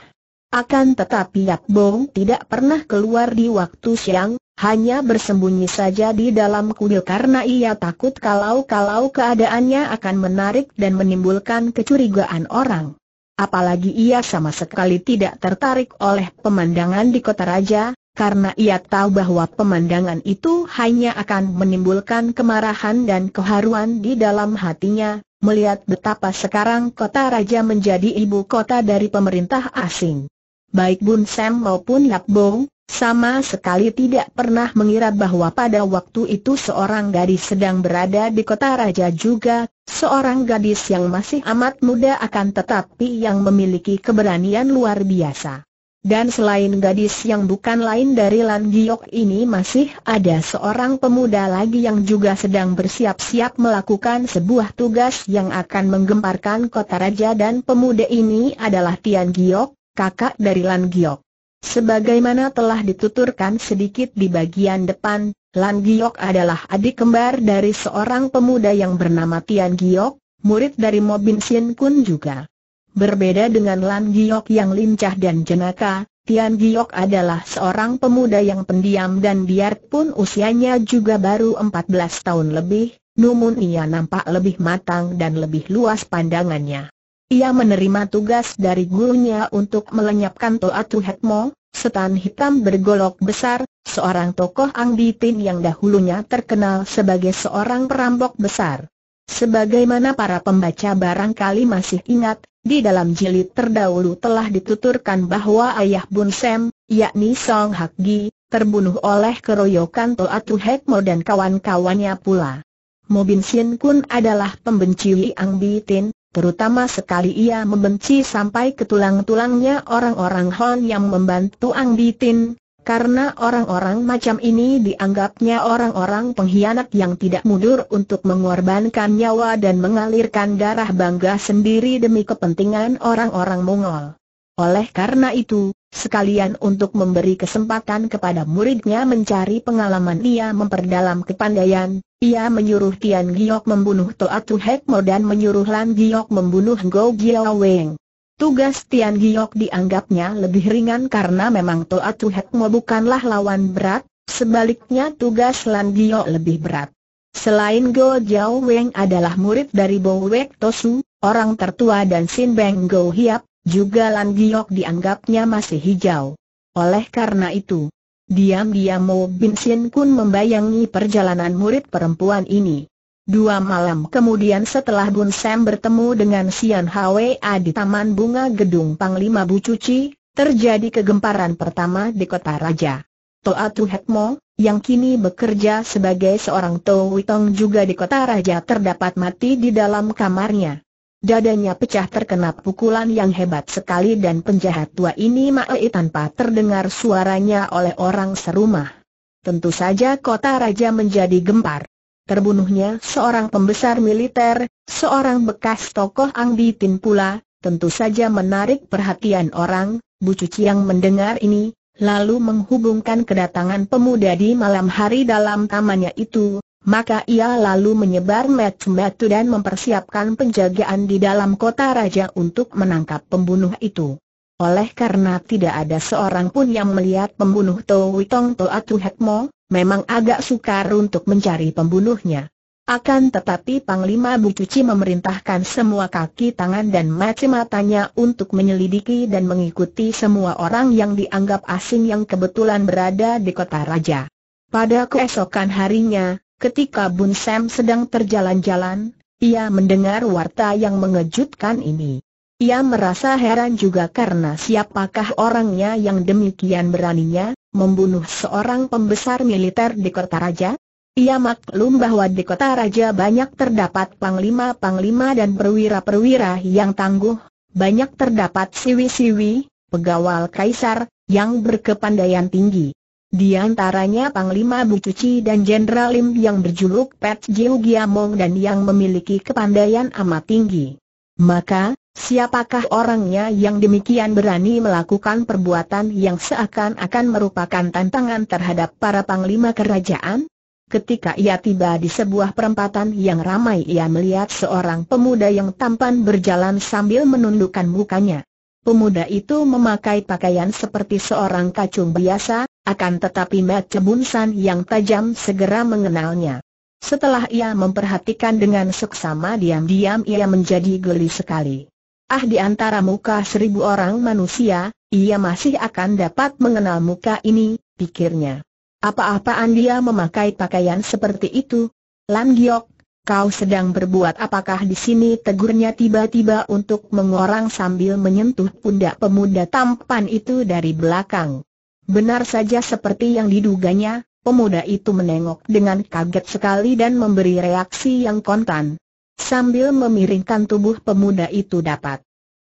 Akan tetapi Yap Bong tidak pernah keluar di waktu siang, hanya bersembunyi saja di dalam kuil karena ia takut kalau-kalau keadaannya akan menarik dan menimbulkan kecurigaan orang. Apalagi ia sama sekali tidak tertarik oleh pemandangan di kota raja, karena ia tahu bahwa pemandangan itu hanya akan menimbulkan kemarahan dan keharuan di dalam hatinya, melihat betapa sekarang kota raja menjadi ibu kota dari pemerintah asing. Baik Bun Sam maupun Lap Bong, sama sekali tidak pernah mengira bahwa pada waktu itu seorang gadis sedang berada di kota raja juga, seorang gadis yang masih amat muda akan tetapi yang memiliki keberanian luar biasa. Dan selain gadis yang bukan lain dari Lan Giok ini masih ada seorang pemuda lagi yang juga sedang bersiap-siap melakukan sebuah tugas yang akan menggemparkan kota raja dan pemuda ini adalah Tian Giok, kakak dari Lan Giok. Sebagaimana telah dituturkan sedikit di bagian depan, Lan Giok adalah adik kembar dari seorang pemuda yang bernama Tian Giok, murid dari Mobin Sien Kun juga. Berbeda dengan Lan Giok yang lincah dan jenaka, Tian Giok adalah seorang pemuda yang pendiam dan biarpun usianya juga baru 14 tahun lebih, namun ia nampak lebih matang dan lebih luas pandangannya. Ia menerima tugas dari gurunya untuk melenyapkan Toa Tuhatmo, setan hitam bergolok besar, seorang tokoh Ang yang dahulunya terkenal sebagai seorang perampok besar. Sebagaimana para pembaca barangkali masih ingat, di dalam jilid terdahulu telah dituturkan bahwa ayah Bun Sem, yakni Song Hak Gi, terbunuh oleh keroyokan Toa Hekmo dan kawan-kawannya pula. Mobin Sin Kun adalah pembenci Ang Bitin, Terutama sekali ia membenci sampai ke tulang-tulangnya orang-orang Hon yang membantu Ang Bitin, karena orang-orang macam ini dianggapnya orang-orang pengkhianat yang tidak mundur untuk mengorbankan nyawa dan mengalirkan darah bangga sendiri demi kepentingan orang-orang Mongol. Oleh karena itu, sekalian untuk memberi kesempatan kepada muridnya mencari pengalaman ia memperdalam kepandaian, ia menyuruh Tian Giok membunuh Toa Hekmo dan menyuruh Lan Giok membunuh Go Giao Weng. Tugas Tian Giok dianggapnya lebih ringan karena memang Toa Hekmo bukanlah lawan berat, sebaliknya tugas Lan Giok lebih berat. Selain Go Jiao Weng adalah murid dari Bo Wek Tosu, orang tertua dan Sin Beng Go Hiap, juga Lan Giok dianggapnya masih hijau. Oleh karena itu, Diam-diam Mo Bin Sin Kun membayangi perjalanan murid perempuan ini. Dua malam kemudian setelah Bun Sam bertemu dengan Sian Hwa di Taman Bunga Gedung Panglima Bucuci, terjadi kegemparan pertama di kota Raja. Toatu Mo, yang kini bekerja sebagai seorang Witong juga di kota Raja terdapat mati di dalam kamarnya. Dadanya pecah terkena pukulan yang hebat sekali dan penjahat tua ini Mae tanpa terdengar suaranya oleh orang serumah. Tentu saja kota raja menjadi gempar. Terbunuhnya seorang pembesar militer, seorang bekas tokoh Angbitin pula, tentu saja menarik perhatian orang, Bu Cuci yang mendengar ini, lalu menghubungkan kedatangan pemuda di malam hari dalam tamannya itu, maka ia lalu menyebar metu-metu dan mempersiapkan penjagaan di dalam kota raja untuk menangkap pembunuh itu. Oleh karena tidak ada seorang pun yang melihat pembunuh Towi Tong Toatu Hekmo, memang agak sukar untuk mencari pembunuhnya. Akan tetapi Panglima Bu Cuci memerintahkan semua kaki tangan dan mati matanya untuk menyelidiki dan mengikuti semua orang yang dianggap asing yang kebetulan berada di kota raja. Pada keesokan harinya, Ketika Bun Sam sedang terjalan-jalan, ia mendengar warta yang mengejutkan ini. Ia merasa heran juga karena siapakah orangnya yang demikian beraninya membunuh seorang pembesar militer di kota raja? Ia maklum bahwa di kota raja banyak terdapat panglima-panglima dan perwira-perwira yang tangguh, banyak terdapat siwi-siwi, pegawal kaisar, yang berkepandaian tinggi. Di antaranya Panglima Bucuci dan Jenderal Lim yang berjuluk Pet Jiu Giamong dan yang memiliki kepandaian amat tinggi. Maka, siapakah orangnya yang demikian berani melakukan perbuatan yang seakan-akan merupakan tantangan terhadap para Panglima Kerajaan? Ketika ia tiba di sebuah perempatan yang ramai ia melihat seorang pemuda yang tampan berjalan sambil menundukkan mukanya. Pemuda itu memakai pakaian seperti seorang kacung biasa, akan tetapi Mat San yang tajam segera mengenalnya. Setelah ia memperhatikan dengan seksama diam-diam ia menjadi geli sekali. Ah di antara muka seribu orang manusia, ia masih akan dapat mengenal muka ini, pikirnya. Apa-apaan dia memakai pakaian seperti itu? Lam Giok, kau sedang berbuat apakah di sini tegurnya tiba-tiba untuk mengorang sambil menyentuh pundak pemuda tampan itu dari belakang. Benar saja seperti yang diduganya, pemuda itu menengok dengan kaget sekali dan memberi reaksi yang kontan. Sambil memiringkan tubuh pemuda itu dapat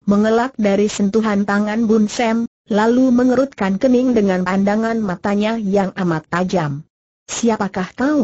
mengelak dari sentuhan tangan Bun Sem, lalu mengerutkan kening dengan pandangan matanya yang amat tajam. Siapakah kau?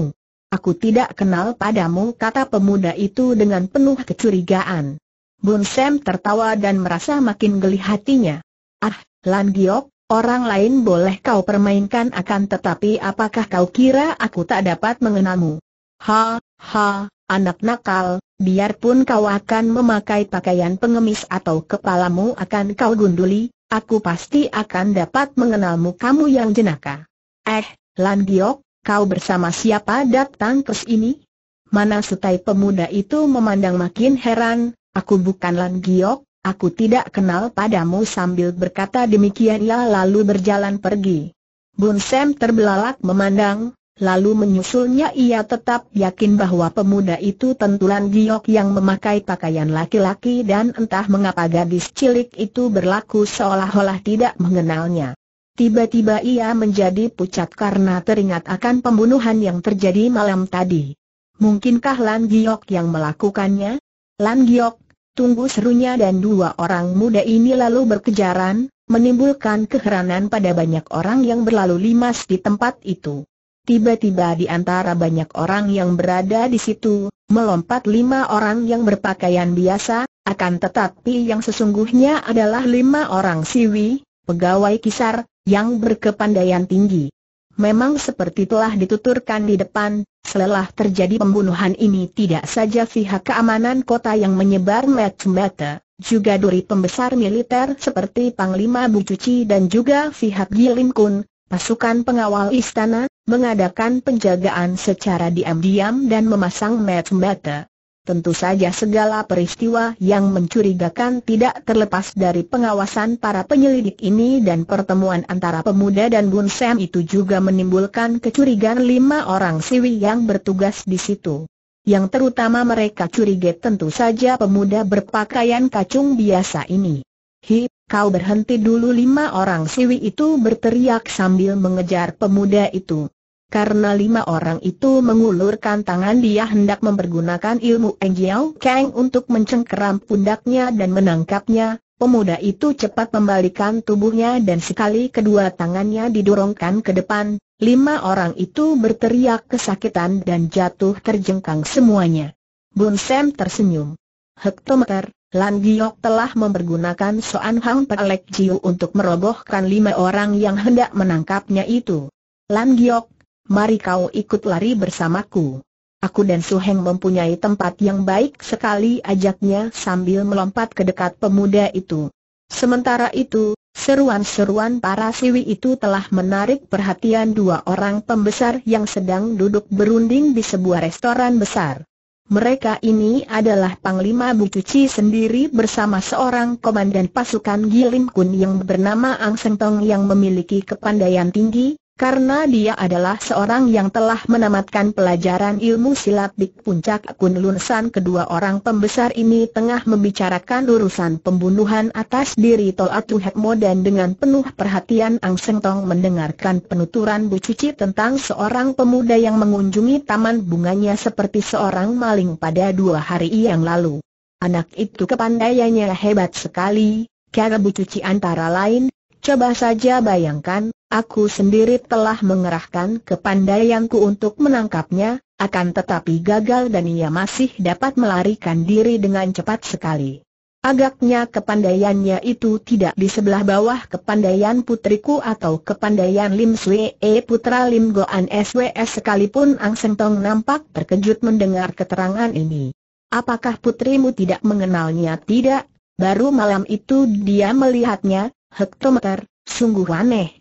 Aku tidak kenal padamu kata pemuda itu dengan penuh kecurigaan. Bun Sam tertawa dan merasa makin geli hatinya. Ah, Lan Giok, Orang lain boleh kau permainkan akan tetapi apakah kau kira aku tak dapat mengenalmu? Ha, ha, anak nakal, biarpun kau akan memakai pakaian pengemis atau kepalamu akan kau gunduli, aku pasti akan dapat mengenalmu kamu yang jenaka. Eh, Landiok, kau bersama siapa datang ke sini? Mana sutai pemuda itu memandang makin heran, aku bukan Lan Giok, Aku tidak kenal padamu sambil berkata demikian ia lalu berjalan pergi. Bun Sam terbelalak memandang, lalu menyusulnya ia tetap yakin bahwa pemuda itu tentulan giok yang memakai pakaian laki-laki dan entah mengapa gadis cilik itu berlaku seolah-olah tidak mengenalnya. Tiba-tiba ia menjadi pucat karena teringat akan pembunuhan yang terjadi malam tadi. Mungkinkah Lan Giok yang melakukannya? Lan Giok Tunggu serunya dan dua orang muda ini lalu berkejaran, menimbulkan keheranan pada banyak orang yang berlalu limas di tempat itu. Tiba-tiba di antara banyak orang yang berada di situ, melompat lima orang yang berpakaian biasa, akan tetapi yang sesungguhnya adalah lima orang siwi, pegawai kisar, yang berkepandaian tinggi. Memang seperti telah dituturkan di depan, selelah terjadi pembunuhan ini tidak saja pihak keamanan kota yang menyebar mata-mata, juga duri pembesar militer seperti Panglima Bucuci dan juga pihak Gilin Kun, pasukan pengawal istana, mengadakan penjagaan secara diam-diam dan memasang mata-mata. Tentu saja segala peristiwa yang mencurigakan tidak terlepas dari pengawasan para penyelidik ini dan pertemuan antara pemuda dan Bun Sam itu juga menimbulkan kecurigaan lima orang siwi yang bertugas di situ. Yang terutama mereka curiga tentu saja pemuda berpakaian kacung biasa ini. Hi, kau berhenti dulu lima orang siwi itu berteriak sambil mengejar pemuda itu karena lima orang itu mengulurkan tangan dia hendak mempergunakan ilmu Engjiao Kang untuk mencengkeram pundaknya dan menangkapnya, pemuda itu cepat membalikan tubuhnya dan sekali kedua tangannya didorongkan ke depan, lima orang itu berteriak kesakitan dan jatuh terjengkang semuanya. Bun Sam tersenyum. Hektometer, Lan Giok telah mempergunakan Soan Hang Pelek Jiu untuk merobohkan lima orang yang hendak menangkapnya itu. Lan Giok mari kau ikut lari bersamaku. Aku dan Su Heng mempunyai tempat yang baik sekali ajaknya sambil melompat ke dekat pemuda itu. Sementara itu, seruan-seruan para siwi itu telah menarik perhatian dua orang pembesar yang sedang duduk berunding di sebuah restoran besar. Mereka ini adalah Panglima Bucuci sendiri bersama seorang komandan pasukan Gilim Kun yang bernama Ang Seng Tong yang memiliki kepandaian tinggi, karena dia adalah seorang yang telah menamatkan pelajaran ilmu silat di puncak akun lulusan kedua orang pembesar ini tengah membicarakan urusan pembunuhan atas diri Toat Hekmo dan dengan penuh perhatian Ang Seng Tong mendengarkan penuturan Bu Cuci tentang seorang pemuda yang mengunjungi taman bunganya seperti seorang maling pada dua hari yang lalu. Anak itu kepandaiannya hebat sekali, kata Bu Cuci antara lain, coba saja bayangkan Aku sendiri telah mengerahkan kepandaianku untuk menangkapnya, akan tetapi gagal dan ia masih dapat melarikan diri dengan cepat sekali. Agaknya kepandaiannya itu tidak di sebelah bawah kepandaian putriku atau kepandaian Lim Swee E putra Lim Goan SWS sekalipun Ang Seng Tong nampak terkejut mendengar keterangan ini. Apakah putrimu tidak mengenalnya? Tidak, baru malam itu dia melihatnya, hektometer, sungguh aneh.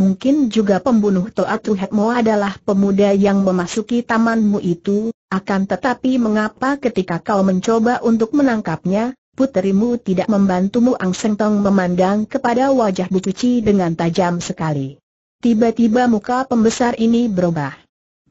Mungkin juga pembunuh Toatu Hekmo adalah pemuda yang memasuki tamanmu itu, akan tetapi mengapa ketika kau mencoba untuk menangkapnya, puterimu tidak membantumu Ang Seng Tong memandang kepada wajah bucuci dengan tajam sekali. Tiba-tiba muka pembesar ini berubah.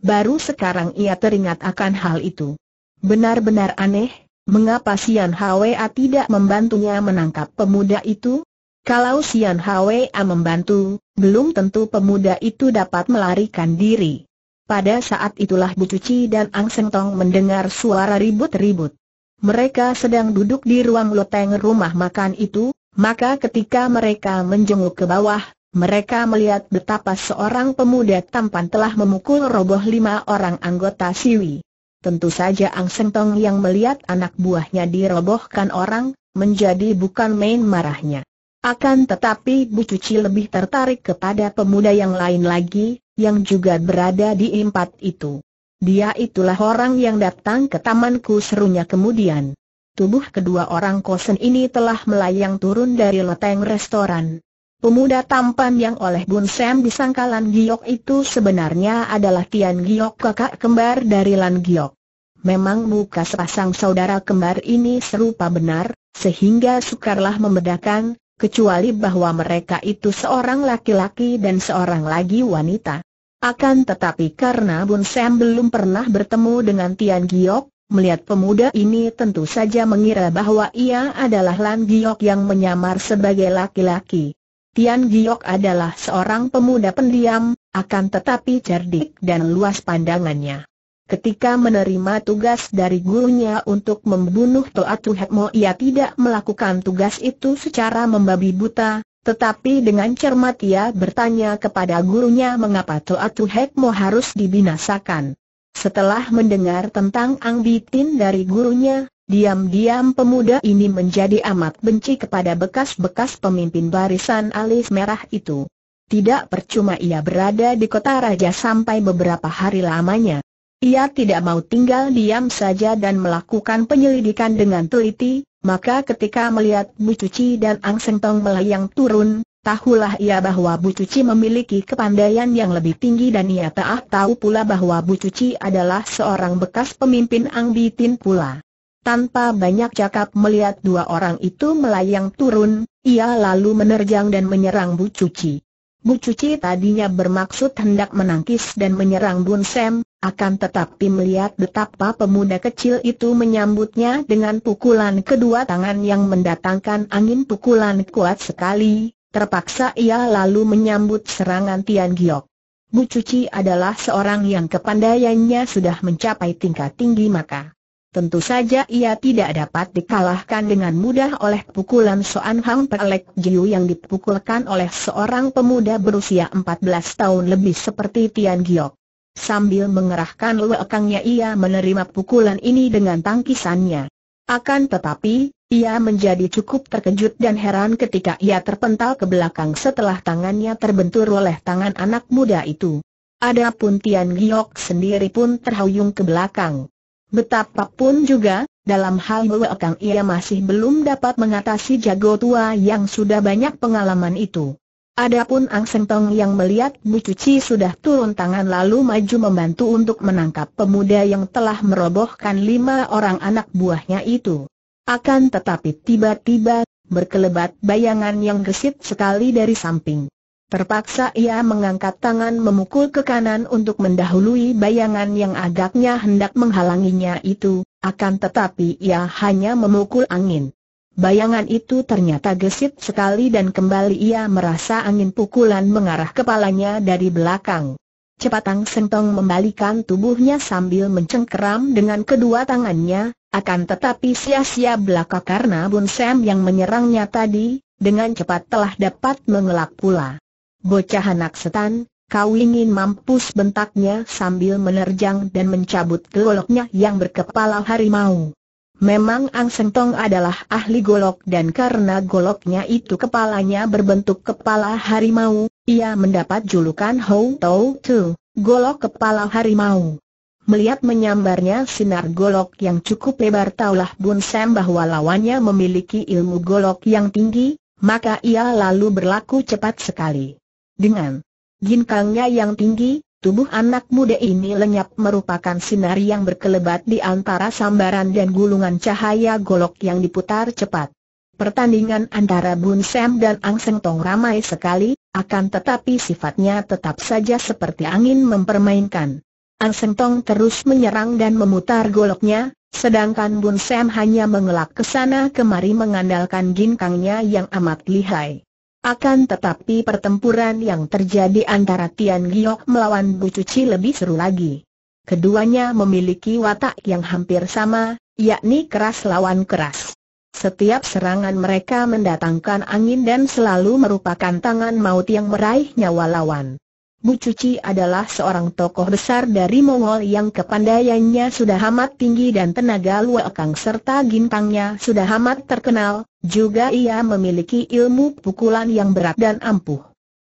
Baru sekarang ia teringat akan hal itu. Benar-benar aneh, mengapa Sian Hwa tidak membantunya menangkap pemuda itu? Kalau Sian Hwa membantu, belum tentu pemuda itu dapat melarikan diri. Pada saat itulah Bu Cuci dan Ang Seng Tong mendengar suara ribut-ribut. Mereka sedang duduk di ruang loteng rumah makan itu, maka ketika mereka menjenguk ke bawah, mereka melihat betapa seorang pemuda tampan telah memukul roboh lima orang anggota Siwi. Tentu saja Ang Seng Tong yang melihat anak buahnya dirobohkan orang, menjadi bukan main marahnya. Akan tetapi Bu Cuci lebih tertarik kepada pemuda yang lain lagi, yang juga berada di empat itu. Dia itulah orang yang datang ke tamanku serunya kemudian. Tubuh kedua orang kosen ini telah melayang turun dari leteng restoran. Pemuda tampan yang oleh Bun Sam disangkalan Giok itu sebenarnya adalah Tian Giok kakak kembar dari Lan Giok. Memang muka sepasang saudara kembar ini serupa benar, sehingga sukarlah membedakan, kecuali bahwa mereka itu seorang laki-laki dan seorang lagi wanita. Akan tetapi karena Bun Sam belum pernah bertemu dengan Tian Giok, melihat pemuda ini tentu saja mengira bahwa ia adalah Lan Giok yang menyamar sebagai laki-laki. Tian Giok adalah seorang pemuda pendiam, akan tetapi cerdik dan luas pandangannya. Ketika menerima tugas dari gurunya untuk membunuh Toa Mo, ia tidak melakukan tugas itu secara membabi buta, tetapi dengan cermat ia bertanya kepada gurunya mengapa Toa Mo harus dibinasakan. Setelah mendengar tentang Ang Bitin dari gurunya, diam-diam pemuda ini menjadi amat benci kepada bekas-bekas pemimpin barisan alis merah itu. Tidak percuma ia berada di kota raja sampai beberapa hari lamanya. Ia tidak mau tinggal diam saja dan melakukan penyelidikan dengan teliti, maka ketika melihat Bu Cuci dan Ang Sengtong melayang turun, Tahulah ia bahwa Bu Cuci memiliki kepandaian yang lebih tinggi dan ia tak tahu pula bahwa Bu Cuci adalah seorang bekas pemimpin Ang Bitin pula. Tanpa banyak cakap melihat dua orang itu melayang turun, ia lalu menerjang dan menyerang Bu Cuci. Bu Cuci tadinya bermaksud hendak menangkis dan menyerang Bun Sem, akan tetapi melihat betapa pemuda kecil itu menyambutnya dengan pukulan kedua tangan yang mendatangkan angin pukulan kuat sekali, terpaksa ia lalu menyambut serangan Tian Giok. Bu Cuci adalah seorang yang kepandaiannya sudah mencapai tingkat tinggi maka tentu saja ia tidak dapat dikalahkan dengan mudah oleh pukulan Soan Hang Pelek Jiu yang dipukulkan oleh seorang pemuda berusia 14 tahun lebih seperti Tian Giok. Sambil mengerahkan lekangnya, ia menerima pukulan ini dengan tangkisannya. Akan tetapi, ia menjadi cukup terkejut dan heran ketika ia terpental ke belakang setelah tangannya terbentur oleh tangan anak muda itu. Adapun Tian Giok sendiri pun terhuyung ke belakang. Betapapun juga, dalam hal lekang ia masih belum dapat mengatasi jago tua yang sudah banyak pengalaman itu. Adapun Ang Tong yang melihat Bu Cuci sudah turun tangan lalu maju membantu untuk menangkap pemuda yang telah merobohkan lima orang anak buahnya itu. Akan tetapi tiba-tiba, berkelebat bayangan yang gesit sekali dari samping. Terpaksa ia mengangkat tangan memukul ke kanan untuk mendahului bayangan yang agaknya hendak menghalanginya itu, akan tetapi ia hanya memukul angin. Bayangan itu ternyata gesit sekali dan kembali ia merasa angin pukulan mengarah kepalanya dari belakang. Cepatang Sentong membalikan tubuhnya sambil mencengkeram dengan kedua tangannya, akan tetapi sia-sia belaka karena Bun Sam yang menyerangnya tadi, dengan cepat telah dapat mengelak pula. Bocah anak setan, kau ingin mampus bentaknya sambil menerjang dan mencabut geloknya yang berkepala harimau. Memang Ang Sentong adalah ahli golok dan karena goloknya itu kepalanya berbentuk kepala harimau, ia mendapat julukan Hou Tou Tu, golok kepala harimau. Melihat menyambarnya sinar golok yang cukup lebar taulah Bun Sam bahwa lawannya memiliki ilmu golok yang tinggi, maka ia lalu berlaku cepat sekali. Dengan ginkangnya yang tinggi, Tubuh anak muda ini lenyap merupakan sinar yang berkelebat di antara sambaran dan gulungan cahaya golok yang diputar cepat. Pertandingan antara Bun Sam dan Ang Seng Tong ramai sekali, akan tetapi sifatnya tetap saja seperti angin mempermainkan. Ang Seng Tong terus menyerang dan memutar goloknya, sedangkan Bun Sam hanya mengelak ke sana kemari mengandalkan ginkangnya yang amat lihai. Akan tetapi pertempuran yang terjadi antara Tian Giok melawan Bu Cuci lebih seru lagi. Keduanya memiliki watak yang hampir sama, yakni keras lawan keras. Setiap serangan mereka mendatangkan angin dan selalu merupakan tangan maut yang meraih nyawa lawan. Bu Cuci adalah seorang tokoh besar dari Mongol yang kepandaiannya sudah amat tinggi dan tenaga luakang serta gintangnya sudah amat terkenal, juga ia memiliki ilmu pukulan yang berat dan ampuh.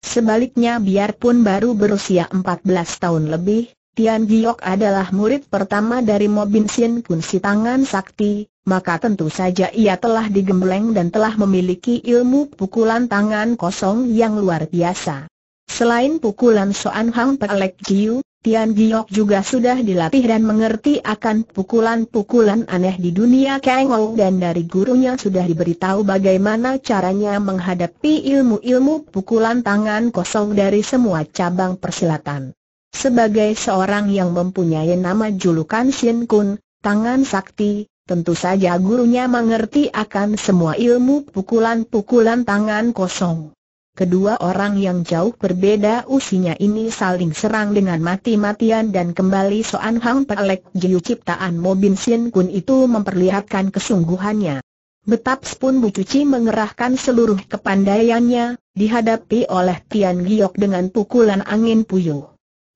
Sebaliknya biarpun baru berusia 14 tahun lebih, Tian Giok adalah murid pertama dari Mobin Sin Kun si tangan sakti, maka tentu saja ia telah digembleng dan telah memiliki ilmu pukulan tangan kosong yang luar biasa. Selain pukulan Soan Hang Pelek Jiu, Tian Giok juga sudah dilatih dan mengerti akan pukulan-pukulan aneh di dunia Kang Ou dan dari gurunya sudah diberitahu bagaimana caranya menghadapi ilmu-ilmu pukulan tangan kosong dari semua cabang persilatan. Sebagai seorang yang mempunyai nama julukan Shin Kun, tangan sakti, tentu saja gurunya mengerti akan semua ilmu pukulan-pukulan tangan kosong. Kedua orang yang jauh berbeda usinya ini saling serang dengan mati-matian dan kembali Soan Hang Pelek Jiu ciptaan Mo Sin Kun itu memperlihatkan kesungguhannya. pun Bu Cuci mengerahkan seluruh kepandaiannya, dihadapi oleh Tian Giok dengan pukulan angin puyuh.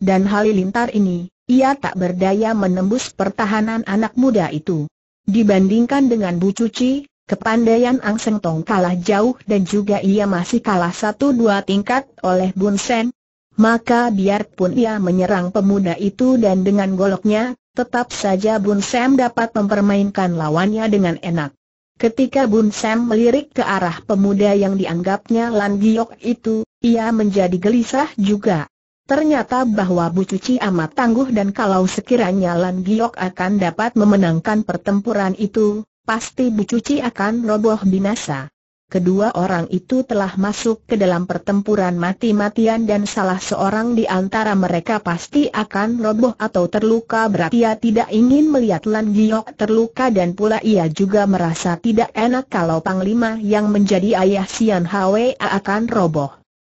Dan halilintar ini, ia tak berdaya menembus pertahanan anak muda itu. Dibandingkan dengan Bu Cuci, Kepandaian Ang Seng Tong kalah jauh dan juga ia masih kalah satu dua tingkat oleh Bun Sen. Maka biarpun ia menyerang pemuda itu dan dengan goloknya, tetap saja Bun Sen dapat mempermainkan lawannya dengan enak. Ketika Bun Sen melirik ke arah pemuda yang dianggapnya Lan Giok itu, ia menjadi gelisah juga. Ternyata bahwa Bu Cuci amat tangguh dan kalau sekiranya Lan Giok akan dapat memenangkan pertempuran itu, pasti dicuci akan roboh binasa. Kedua orang itu telah masuk ke dalam pertempuran mati-matian dan salah seorang di antara mereka pasti akan roboh atau terluka berat. Ia tidak ingin melihat Lan Giok terluka dan pula ia juga merasa tidak enak kalau Panglima yang menjadi ayah Sian Hwa akan roboh.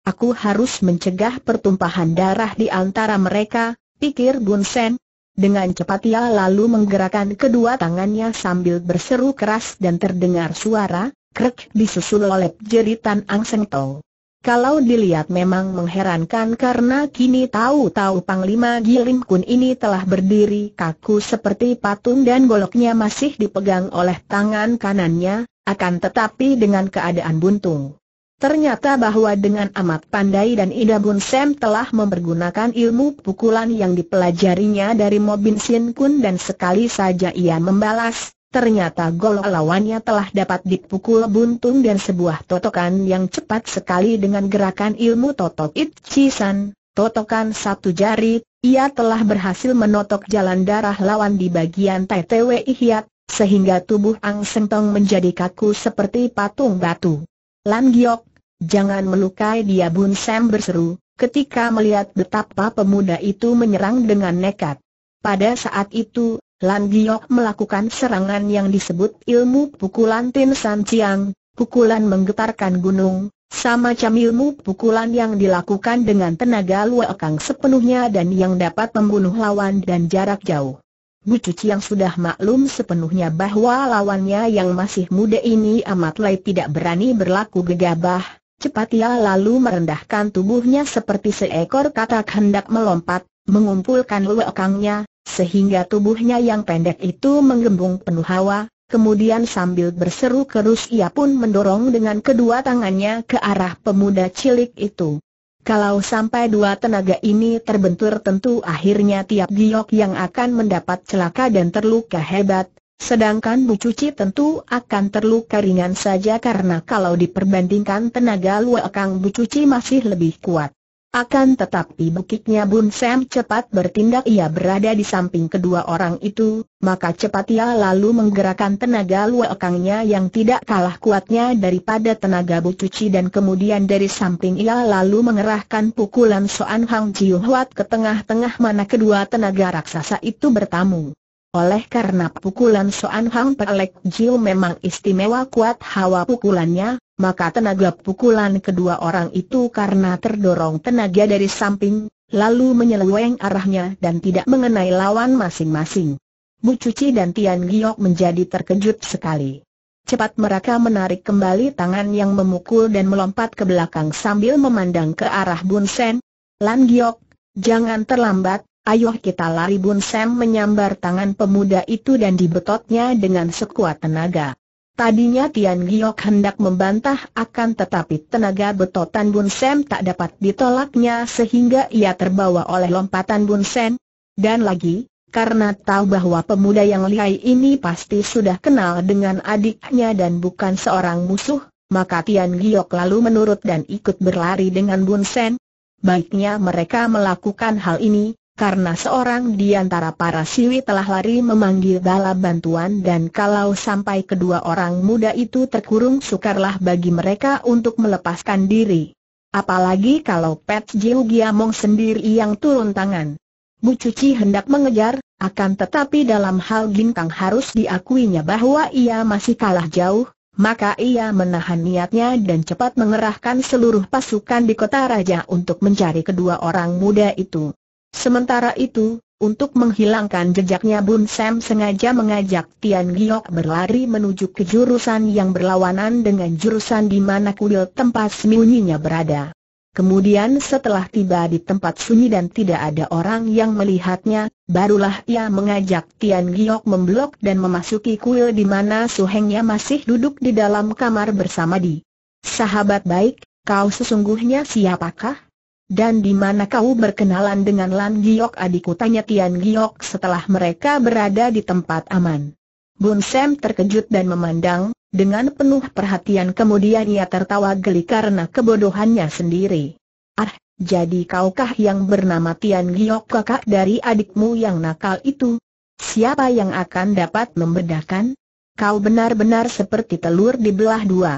Aku harus mencegah pertumpahan darah di antara mereka, pikir Bun Sen, dengan cepat ia lalu menggerakkan kedua tangannya sambil berseru keras dan terdengar suara, krek disusul oleh jeritan Ang Seng Tau. Kalau dilihat memang mengherankan karena kini tahu-tahu Panglima Gilim Kun ini telah berdiri kaku seperti patung dan goloknya masih dipegang oleh tangan kanannya, akan tetapi dengan keadaan buntung. Ternyata bahwa dengan amat pandai dan Ida Bun Sem telah mempergunakan ilmu pukulan yang dipelajarinya dari Mobin Sin Kun dan sekali saja ia membalas, ternyata gol lawannya telah dapat dipukul buntung dan sebuah totokan yang cepat sekali dengan gerakan ilmu totok Itchisan, totokan satu jari, ia telah berhasil menotok jalan darah lawan di bagian TTW Ihyat, sehingga tubuh Ang Seng Tong menjadi kaku seperti patung batu. Lan Giok, Jangan melukai dia Bun Sam berseru, ketika melihat betapa pemuda itu menyerang dengan nekat. Pada saat itu, Lan Giok melakukan serangan yang disebut ilmu pukulan Tin San Chiang, pukulan menggetarkan gunung, sama macam ilmu pukulan yang dilakukan dengan tenaga luakang sepenuhnya dan yang dapat membunuh lawan dan jarak jauh. Bu Cuci yang sudah maklum sepenuhnya bahwa lawannya yang masih muda ini amat lay tidak berani berlaku gegabah, Cepat ia lalu merendahkan tubuhnya seperti seekor katak hendak melompat, mengumpulkan luekangnya, sehingga tubuhnya yang pendek itu menggembung penuh hawa, Kemudian sambil berseru kerus ia pun mendorong dengan kedua tangannya ke arah pemuda cilik itu. Kalau sampai dua tenaga ini terbentur tentu akhirnya tiap giok yang akan mendapat celaka dan terluka hebat, Sedangkan Bu Cuci tentu akan terluka ringan saja karena kalau diperbandingkan tenaga luakang Bu Cuci masih lebih kuat. Akan tetapi bukitnya Bun Sam cepat bertindak ia berada di samping kedua orang itu, maka cepat ia lalu menggerakkan tenaga luakangnya yang tidak kalah kuatnya daripada tenaga Bu Cuci dan kemudian dari samping ia lalu mengerahkan pukulan Soan Hang Jiu Huat ke tengah-tengah mana kedua tenaga raksasa itu bertamu. Oleh karena pukulan Soan Hang Pelek Jiu memang istimewa kuat hawa pukulannya, maka tenaga pukulan kedua orang itu karena terdorong tenaga dari samping, lalu menyeleweng arahnya dan tidak mengenai lawan masing-masing. Bu Cuci dan Tian Giok menjadi terkejut sekali. Cepat mereka menarik kembali tangan yang memukul dan melompat ke belakang sambil memandang ke arah Bun Sen. Lan Giok, jangan terlambat, Ayo kita lari Bun Sam menyambar tangan pemuda itu dan dibetotnya dengan sekuat tenaga. Tadinya Tian Giok hendak membantah akan tetapi tenaga betotan Bun Sam tak dapat ditolaknya sehingga ia terbawa oleh lompatan Bun Sam. Dan lagi, karena tahu bahwa pemuda yang lihai ini pasti sudah kenal dengan adiknya dan bukan seorang musuh, maka Tian Giok lalu menurut dan ikut berlari dengan Bun Sam. Baiknya mereka melakukan hal ini, karena seorang di antara para siwi telah lari memanggil bala bantuan dan kalau sampai kedua orang muda itu terkurung sukarlah bagi mereka untuk melepaskan diri. Apalagi kalau Pet Jiu Giamong sendiri yang turun tangan. Bu Cuci hendak mengejar, akan tetapi dalam hal Ginkang harus diakuinya bahwa ia masih kalah jauh, maka ia menahan niatnya dan cepat mengerahkan seluruh pasukan di kota raja untuk mencari kedua orang muda itu. Sementara itu, untuk menghilangkan jejaknya Bun Sam sengaja mengajak Tian Giok berlari menuju ke jurusan yang berlawanan dengan jurusan di mana kuil tempat sembunyinya berada. Kemudian setelah tiba di tempat sunyi dan tidak ada orang yang melihatnya, barulah ia mengajak Tian Giok memblok dan memasuki kuil di mana suhengnya masih duduk di dalam kamar bersama di. Sahabat baik, kau sesungguhnya siapakah? Dan di mana kau berkenalan dengan Lan Giok adikku tanya Tian Giok setelah mereka berada di tempat aman. Bun Sam terkejut dan memandang, dengan penuh perhatian kemudian ia tertawa geli karena kebodohannya sendiri. Ah, jadi kaukah yang bernama Tian Giok kakak dari adikmu yang nakal itu? Siapa yang akan dapat membedakan? Kau benar-benar seperti telur di belah dua.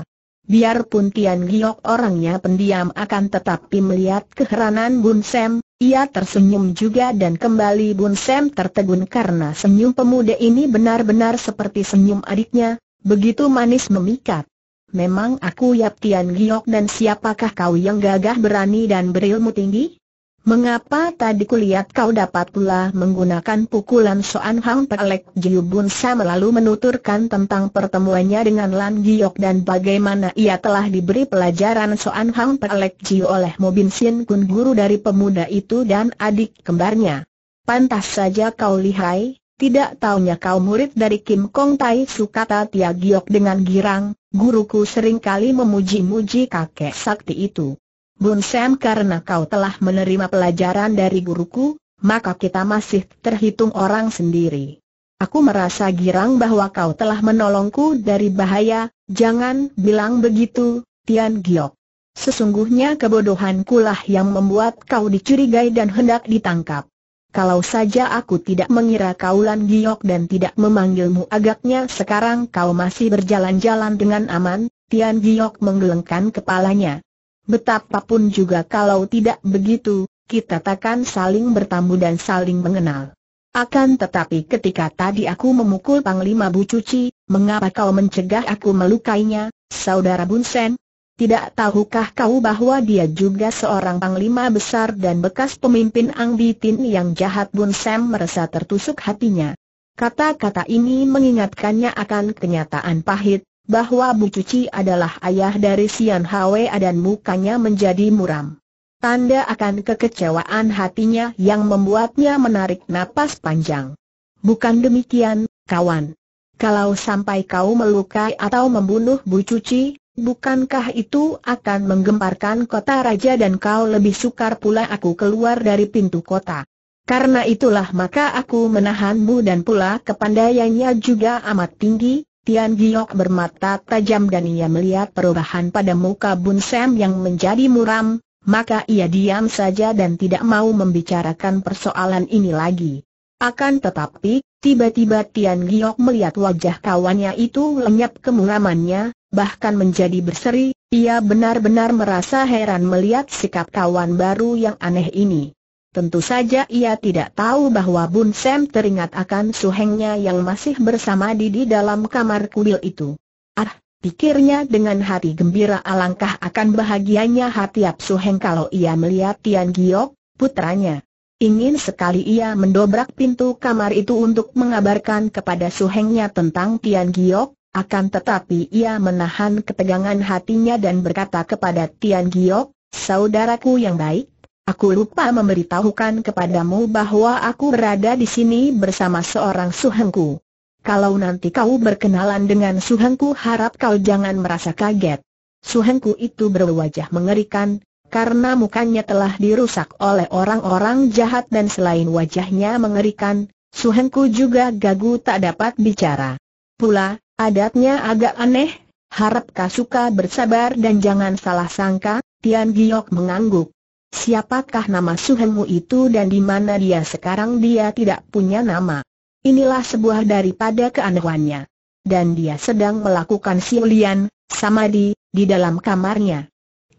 Biarpun Tian Giok orangnya pendiam akan tetapi melihat keheranan Bun Sam, ia tersenyum juga dan kembali Bun Sam tertegun karena senyum pemuda ini benar-benar seperti senyum adiknya, begitu manis memikat. Memang aku Yap Tian Giok dan siapakah kau yang gagah berani dan berilmu tinggi? Mengapa tadi kulihat kau dapat pula menggunakan pukulan Soan Hang Pelek Jiu Bun Sam lalu menuturkan tentang pertemuannya dengan Lan Giok dan bagaimana ia telah diberi pelajaran Soan Hang Pelek Jiu oleh Mobinsin Sin Kun guru dari pemuda itu dan adik kembarnya. Pantas saja kau lihai, tidak taunya kau murid dari Kim Kong Tai Su kata Tia Giok dengan girang, guruku seringkali memuji-muji kakek sakti itu. Bun Sam karena kau telah menerima pelajaran dari guruku, maka kita masih terhitung orang sendiri. Aku merasa girang bahwa kau telah menolongku dari bahaya, jangan bilang begitu, Tian Giok. Sesungguhnya kebodohanku lah yang membuat kau dicurigai dan hendak ditangkap. Kalau saja aku tidak mengira kau Lan Giok dan tidak memanggilmu agaknya sekarang kau masih berjalan-jalan dengan aman, Tian Giok menggelengkan kepalanya. Betapapun juga kalau tidak begitu, kita takkan saling bertamu dan saling mengenal. Akan tetapi ketika tadi aku memukul Panglima Bu Cuci, mengapa kau mencegah aku melukainya, saudara Bunsen? Tidak tahukah kau bahwa dia juga seorang panglima besar dan bekas pemimpin Ang Bitin yang jahat Bun Sen merasa tertusuk hatinya. Kata-kata ini mengingatkannya akan kenyataan pahit, bahwa Bu Cuci adalah ayah dari Sian Hwe dan mukanya menjadi muram. Tanda akan kekecewaan hatinya yang membuatnya menarik napas panjang. Bukan demikian, kawan. Kalau sampai kau melukai atau membunuh Bu Cuci, bukankah itu akan menggemparkan kota raja dan kau lebih sukar pula aku keluar dari pintu kota? Karena itulah maka aku menahanmu dan pula kepandaiannya juga amat tinggi, Tian Giok bermata tajam dan ia melihat perubahan pada muka Bun Sam yang menjadi muram, maka ia diam saja dan tidak mau membicarakan persoalan ini lagi. Akan tetapi, tiba-tiba Tian Giok melihat wajah kawannya itu lenyap kemuramannya, bahkan menjadi berseri, ia benar-benar merasa heran melihat sikap kawan baru yang aneh ini. Tentu saja ia tidak tahu bahwa Bun Sam teringat akan suhengnya yang masih bersama di di dalam kamar kuil itu. Ah, pikirnya dengan hati gembira alangkah akan bahagianya hati Ap Suheng kalau ia melihat Tian Giok, putranya. Ingin sekali ia mendobrak pintu kamar itu untuk mengabarkan kepada suhengnya tentang Tian Giok, akan tetapi ia menahan ketegangan hatinya dan berkata kepada Tian Giok, saudaraku yang baik, Aku lupa memberitahukan kepadamu bahwa aku berada di sini bersama seorang suhengku. Kalau nanti kau berkenalan dengan suhengku harap kau jangan merasa kaget. Suhengku itu berwajah mengerikan, karena mukanya telah dirusak oleh orang-orang jahat dan selain wajahnya mengerikan, Suhengku juga gagu tak dapat bicara. Pula, adatnya agak aneh, harap kau suka bersabar dan jangan salah sangka, Tian Giok mengangguk. Siapakah nama Suhemu itu dan di mana dia sekarang dia tidak punya nama. Inilah sebuah daripada keanehannya. Dan dia sedang melakukan siulian, samadhi, di dalam kamarnya.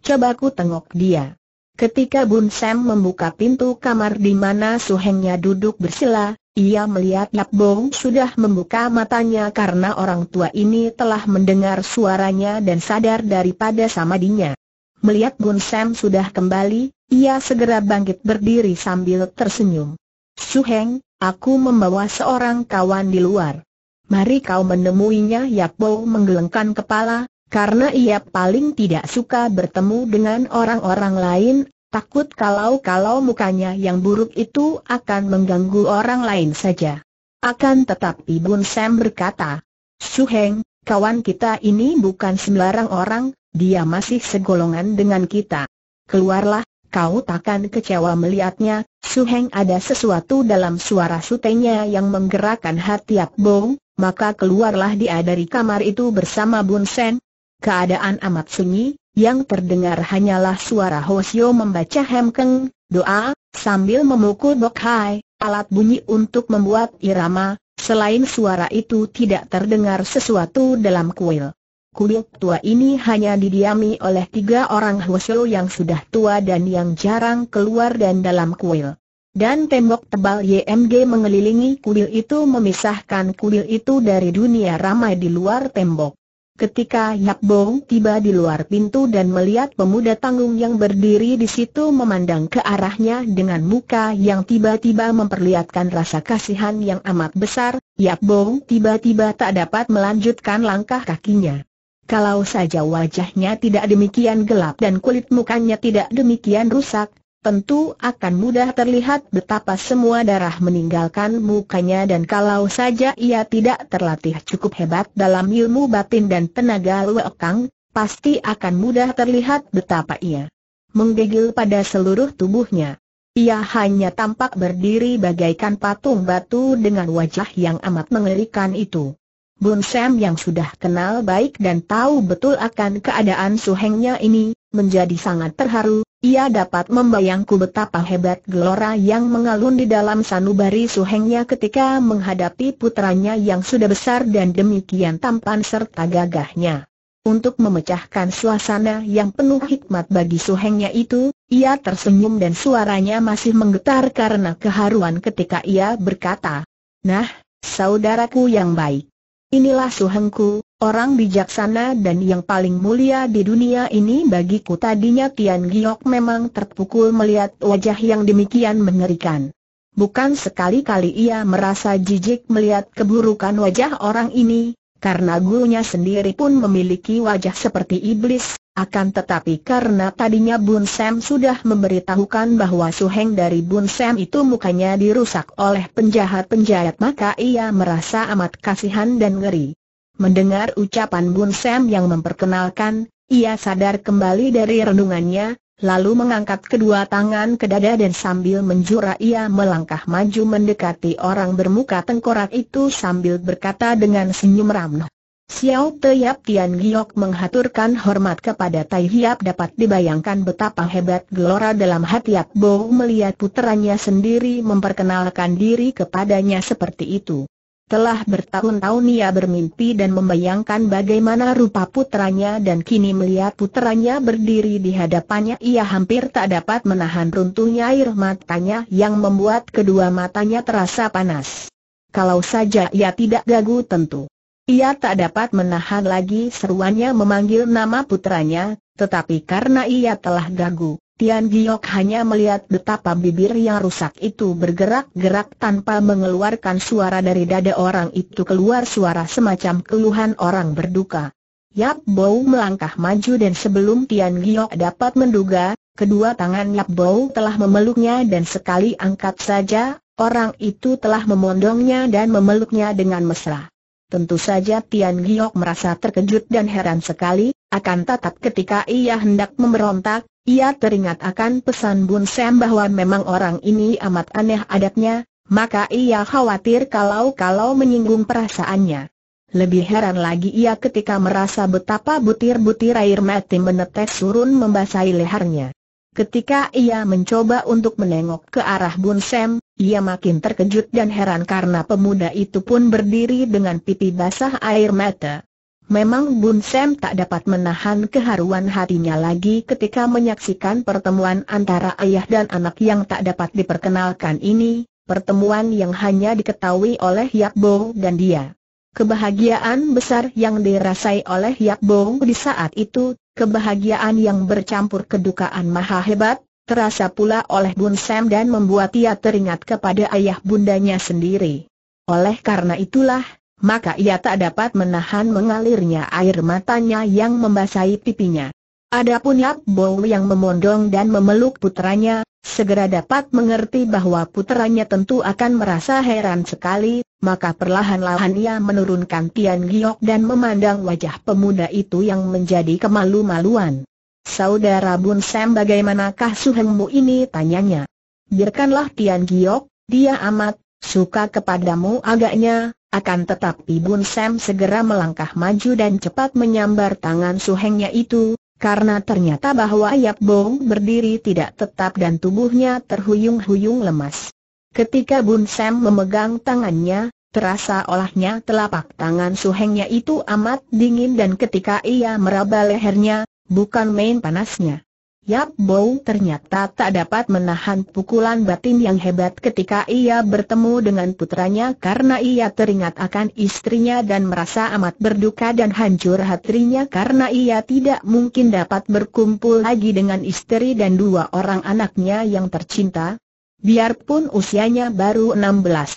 Coba ku tengok dia. Ketika Bun Sam membuka pintu kamar di mana Suhengnya duduk bersila, ia melihat Yap Bong sudah membuka matanya karena orang tua ini telah mendengar suaranya dan sadar daripada samadinya. Melihat Bun Sam sudah kembali, ia segera bangkit berdiri sambil tersenyum. Su Heng, aku membawa seorang kawan di luar. Mari kau menemuinya Yak Bo menggelengkan kepala, karena ia paling tidak suka bertemu dengan orang-orang lain, takut kalau-kalau mukanya yang buruk itu akan mengganggu orang lain saja. Akan tetapi Bun Sam berkata, Su Heng, kawan kita ini bukan sembarang orang, dia masih segolongan dengan kita. Keluarlah, kau takkan kecewa melihatnya, Suheng ada sesuatu dalam suara sutenya yang menggerakkan hati Akbong, maka keluarlah dia dari kamar itu bersama Bun Sen. Keadaan amat sunyi, yang terdengar hanyalah suara Hosio membaca Hemkeng, doa, sambil memukul bokhai, alat bunyi untuk membuat irama, selain suara itu tidak terdengar sesuatu dalam kuil kuil tua ini hanya didiami oleh tiga orang Hwasyo yang sudah tua dan yang jarang keluar dan dalam kuil. Dan tembok tebal YMG mengelilingi kuil itu memisahkan kuil itu dari dunia ramai di luar tembok. Ketika Yap Bong tiba di luar pintu dan melihat pemuda tanggung yang berdiri di situ memandang ke arahnya dengan muka yang tiba-tiba memperlihatkan rasa kasihan yang amat besar, Yap Bong tiba-tiba tak dapat melanjutkan langkah kakinya. Kalau saja wajahnya tidak demikian gelap dan kulit mukanya tidak demikian rusak, tentu akan mudah terlihat betapa semua darah meninggalkan mukanya dan kalau saja ia tidak terlatih cukup hebat dalam ilmu batin dan tenaga luekang, pasti akan mudah terlihat betapa ia menggigil pada seluruh tubuhnya. Ia hanya tampak berdiri bagaikan patung batu dengan wajah yang amat mengerikan itu. Bun Sam yang sudah kenal baik dan tahu betul akan keadaan suhengnya ini, menjadi sangat terharu, ia dapat membayangku betapa hebat gelora yang mengalun di dalam sanubari suhengnya ketika menghadapi putranya yang sudah besar dan demikian tampan serta gagahnya. Untuk memecahkan suasana yang penuh hikmat bagi suhengnya itu, ia tersenyum dan suaranya masih menggetar karena keharuan ketika ia berkata, Nah, saudaraku yang baik. Inilah suhengku, orang bijaksana dan yang paling mulia di dunia ini bagiku tadinya Tian Giok memang terpukul melihat wajah yang demikian mengerikan. Bukan sekali-kali ia merasa jijik melihat keburukan wajah orang ini, karena gurunya sendiri pun memiliki wajah seperti iblis, akan tetapi karena tadinya Bun Sam sudah memberitahukan bahwa suheng dari Bun Sam itu mukanya dirusak oleh penjahat-penjahat maka ia merasa amat kasihan dan ngeri. Mendengar ucapan Bun Sam yang memperkenalkan, ia sadar kembali dari renungannya, lalu mengangkat kedua tangan ke dada dan sambil menjura ia melangkah maju mendekati orang bermuka tengkorak itu sambil berkata dengan senyum ramah. Xiao Te Tian Giok menghaturkan hormat kepada Tai Hiap dapat dibayangkan betapa hebat gelora dalam hati Yap Bo melihat puteranya sendiri memperkenalkan diri kepadanya seperti itu. Telah bertahun-tahun ia bermimpi dan membayangkan bagaimana rupa putranya dan kini melihat putranya berdiri di hadapannya ia hampir tak dapat menahan runtuhnya air matanya yang membuat kedua matanya terasa panas. Kalau saja ia tidak gagu tentu. Ia tak dapat menahan lagi seruannya memanggil nama putranya, tetapi karena ia telah gagu, Tian Giok hanya melihat betapa bibir yang rusak itu bergerak-gerak tanpa mengeluarkan suara dari dada orang itu keluar suara semacam keluhan orang berduka. Yap Bau melangkah maju dan sebelum Tian Giok dapat menduga, kedua tangan Yap Bau telah memeluknya dan sekali angkat saja, orang itu telah memondongnya dan memeluknya dengan mesra. Tentu saja Tian Giok merasa terkejut dan heran sekali, akan tatap ketika ia hendak memberontak, ia teringat akan pesan Bun Sam bahwa memang orang ini amat aneh adatnya, maka ia khawatir kalau-kalau menyinggung perasaannya. Lebih heran lagi ia ketika merasa betapa butir-butir air mati menetes turun membasahi lehernya. Ketika ia mencoba untuk menengok ke arah Bun Sam, ia makin terkejut dan heran karena pemuda itu pun berdiri dengan pipi basah air mata. Memang Bun Sam tak dapat menahan keharuan hatinya lagi ketika menyaksikan pertemuan antara ayah dan anak yang tak dapat diperkenalkan ini, pertemuan yang hanya diketahui oleh Yap Bo dan dia. Kebahagiaan besar yang dirasai oleh Yap Bo di saat itu, kebahagiaan yang bercampur kedukaan maha hebat, terasa pula oleh Bun Sam dan membuat ia teringat kepada ayah bundanya sendiri. Oleh karena itulah, maka ia tak dapat menahan mengalirnya air matanya yang membasahi pipinya. Adapun Yap Bow yang memondong dan memeluk putranya, segera dapat mengerti bahwa putranya tentu akan merasa heran sekali, maka perlahan-lahan ia menurunkan Tian Giok dan memandang wajah pemuda itu yang menjadi kemalu-maluan. Saudara Bun Sam bagaimanakah suhengmu ini tanyanya. Biarkanlah Tian Giok, dia amat, suka kepadamu agaknya, akan tetapi Bun Sam segera melangkah maju dan cepat menyambar tangan suhengnya itu, karena ternyata bahwa Yap Bong berdiri tidak tetap dan tubuhnya terhuyung-huyung lemas. Ketika Bun Sam memegang tangannya, terasa olahnya telapak tangan suhengnya itu amat dingin dan ketika ia meraba lehernya, bukan main panasnya. Yap Bow ternyata tak dapat menahan pukulan batin yang hebat ketika ia bertemu dengan putranya karena ia teringat akan istrinya dan merasa amat berduka dan hancur hatinya karena ia tidak mungkin dapat berkumpul lagi dengan istri dan dua orang anaknya yang tercinta. Biarpun usianya baru 16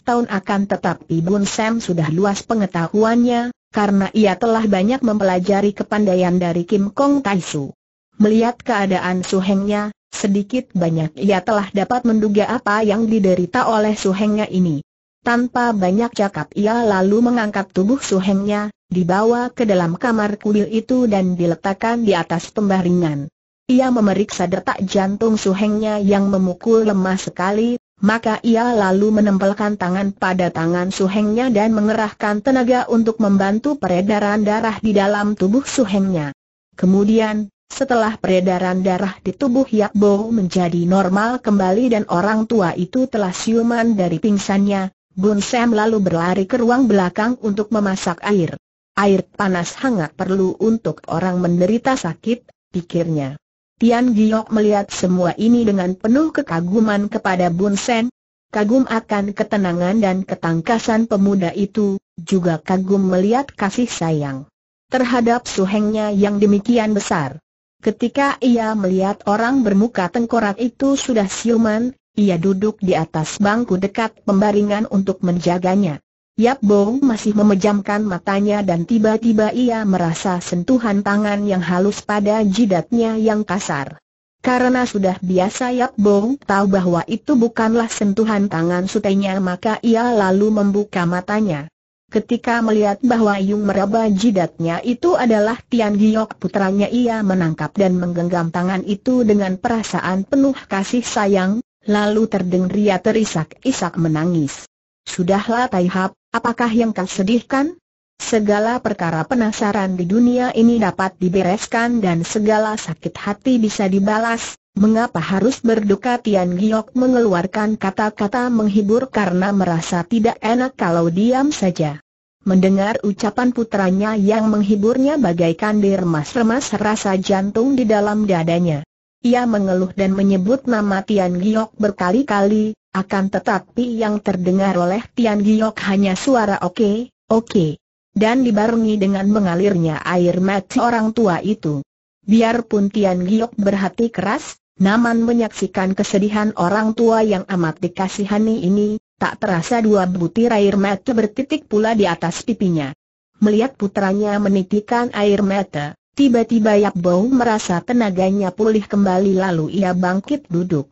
tahun akan tetapi Bun Sam sudah luas pengetahuannya, karena ia telah banyak mempelajari kepandaian dari Kim Kong Soo. Melihat keadaan Suhengnya, sedikit banyak ia telah dapat menduga apa yang diderita oleh Suhengnya ini. Tanpa banyak cakap ia lalu mengangkat tubuh Suhengnya, dibawa ke dalam kamar kuil itu dan diletakkan di atas pembaringan. Ia memeriksa detak jantung Suhengnya yang memukul lemah sekali, maka ia lalu menempelkan tangan pada tangan Suhengnya dan mengerahkan tenaga untuk membantu peredaran darah di dalam tubuh Suhengnya. Kemudian, setelah peredaran darah di tubuh Yakbo menjadi normal kembali dan orang tua itu telah siuman dari pingsannya, Bun Sam lalu berlari ke ruang belakang untuk memasak air. Air panas hangat perlu untuk orang menderita sakit, pikirnya. Tian Giok melihat semua ini dengan penuh kekaguman kepada Bun Sen. Kagum akan ketenangan dan ketangkasan pemuda itu, juga kagum melihat kasih sayang terhadap suhengnya yang demikian besar. Ketika ia melihat orang bermuka tengkorak itu sudah siuman, ia duduk di atas bangku dekat pembaringan untuk menjaganya. Yap Bong masih memejamkan matanya dan tiba-tiba ia merasa sentuhan tangan yang halus pada jidatnya yang kasar. Karena sudah biasa Yap Bong tahu bahwa itu bukanlah sentuhan tangan sutenya maka ia lalu membuka matanya. Ketika melihat bahwa Yung meraba jidatnya itu adalah Tian Giok putranya ia menangkap dan menggenggam tangan itu dengan perasaan penuh kasih sayang, lalu terdengar ria terisak-isak menangis. Sudahlah Tai apakah yang kau sedihkan? Segala perkara penasaran di dunia ini dapat dibereskan dan segala sakit hati bisa dibalas, mengapa harus berduka Tian Giok mengeluarkan kata-kata menghibur karena merasa tidak enak kalau diam saja. Mendengar ucapan putranya yang menghiburnya bagaikan diremas-remas rasa jantung di dalam dadanya. Ia mengeluh dan menyebut nama Tian Giok berkali-kali, akan tetapi yang terdengar oleh Tian Giok hanya suara oke, okay, oke. Okay dan dibarengi dengan mengalirnya air mata orang tua itu. Biarpun Tian Giok berhati keras, Naman menyaksikan kesedihan orang tua yang amat dikasihani ini, tak terasa dua butir air mata bertitik pula di atas pipinya. Melihat putranya menitikan air mata, tiba-tiba Yap Bau merasa tenaganya pulih kembali lalu ia bangkit duduk.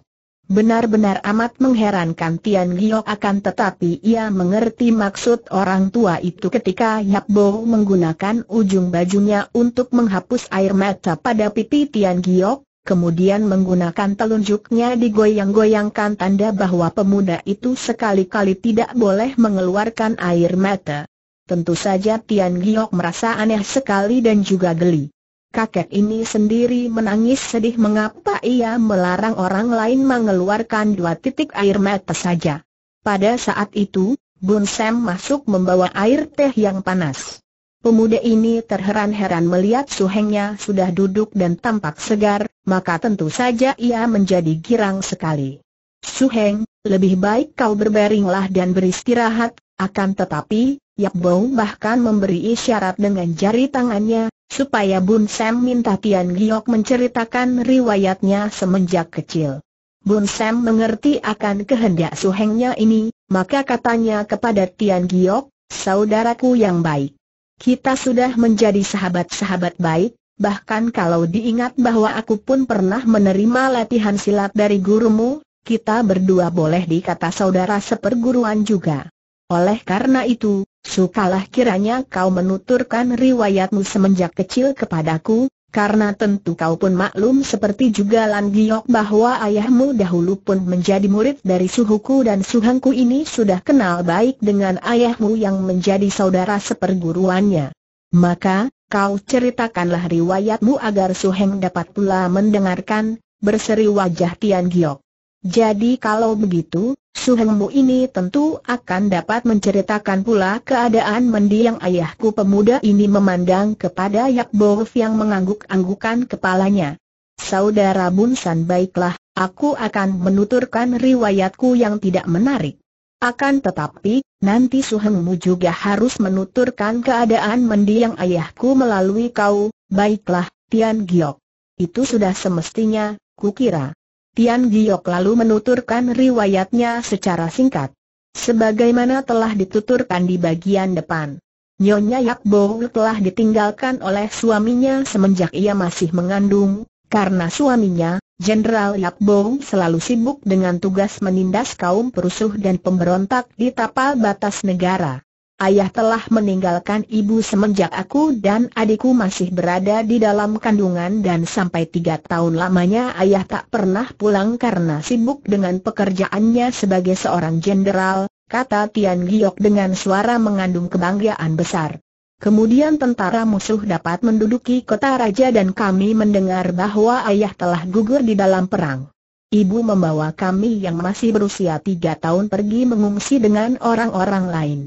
Benar-benar amat mengherankan Tian Gio akan tetapi ia mengerti maksud orang tua itu ketika Yap Bo menggunakan ujung bajunya untuk menghapus air mata pada pipi Tian Gio, kemudian menggunakan telunjuknya digoyang-goyangkan tanda bahwa pemuda itu sekali-kali tidak boleh mengeluarkan air mata. Tentu saja Tian Giok merasa aneh sekali dan juga geli kakek ini sendiri menangis sedih mengapa ia melarang orang lain mengeluarkan dua titik air mata saja. Pada saat itu, Bun Sam masuk membawa air teh yang panas. Pemuda ini terheran-heran melihat suhengnya sudah duduk dan tampak segar, maka tentu saja ia menjadi girang sekali. Suheng, lebih baik kau berbaringlah dan beristirahat, akan tetapi, Yap bahkan memberi isyarat dengan jari tangannya, supaya Bun Sam minta Tian Giok menceritakan riwayatnya semenjak kecil. Bun Sam mengerti akan kehendak suhengnya ini, maka katanya kepada Tian Giok, saudaraku yang baik. Kita sudah menjadi sahabat-sahabat baik, bahkan kalau diingat bahwa aku pun pernah menerima latihan silat dari gurumu, kita berdua boleh dikata saudara seperguruan juga. Oleh karena itu, sukalah kiranya kau menuturkan riwayatmu semenjak kecil kepadaku, karena tentu kau pun maklum seperti juga Lan Giok bahwa ayahmu dahulu pun menjadi murid dari suhuku dan suhangku ini sudah kenal baik dengan ayahmu yang menjadi saudara seperguruannya. Maka, kau ceritakanlah riwayatmu agar suheng dapat pula mendengarkan, berseri wajah Tian Giok. Jadi kalau begitu, Suhengmu ini tentu akan dapat menceritakan pula keadaan mendiang ayahku pemuda ini memandang kepada Yakbov yang mengangguk-anggukan kepalanya. Saudara Bunsan baiklah, aku akan menuturkan riwayatku yang tidak menarik. Akan tetapi, nanti Suhengmu juga harus menuturkan keadaan mendiang ayahku melalui kau, baiklah, Tian Giok. Itu sudah semestinya, kukira. Tian Giok lalu menuturkan riwayatnya secara singkat. Sebagaimana telah dituturkan di bagian depan. Nyonya Yakbo telah ditinggalkan oleh suaminya semenjak ia masih mengandung, karena suaminya, Jenderal Yakbo selalu sibuk dengan tugas menindas kaum perusuh dan pemberontak di tapal batas negara. Ayah telah meninggalkan ibu semenjak aku dan adikku masih berada di dalam kandungan dan sampai tiga tahun lamanya ayah tak pernah pulang karena sibuk dengan pekerjaannya sebagai seorang jenderal, kata Tian Giok dengan suara mengandung kebanggaan besar. Kemudian tentara musuh dapat menduduki kota raja dan kami mendengar bahwa ayah telah gugur di dalam perang. Ibu membawa kami yang masih berusia tiga tahun pergi mengungsi dengan orang-orang lain.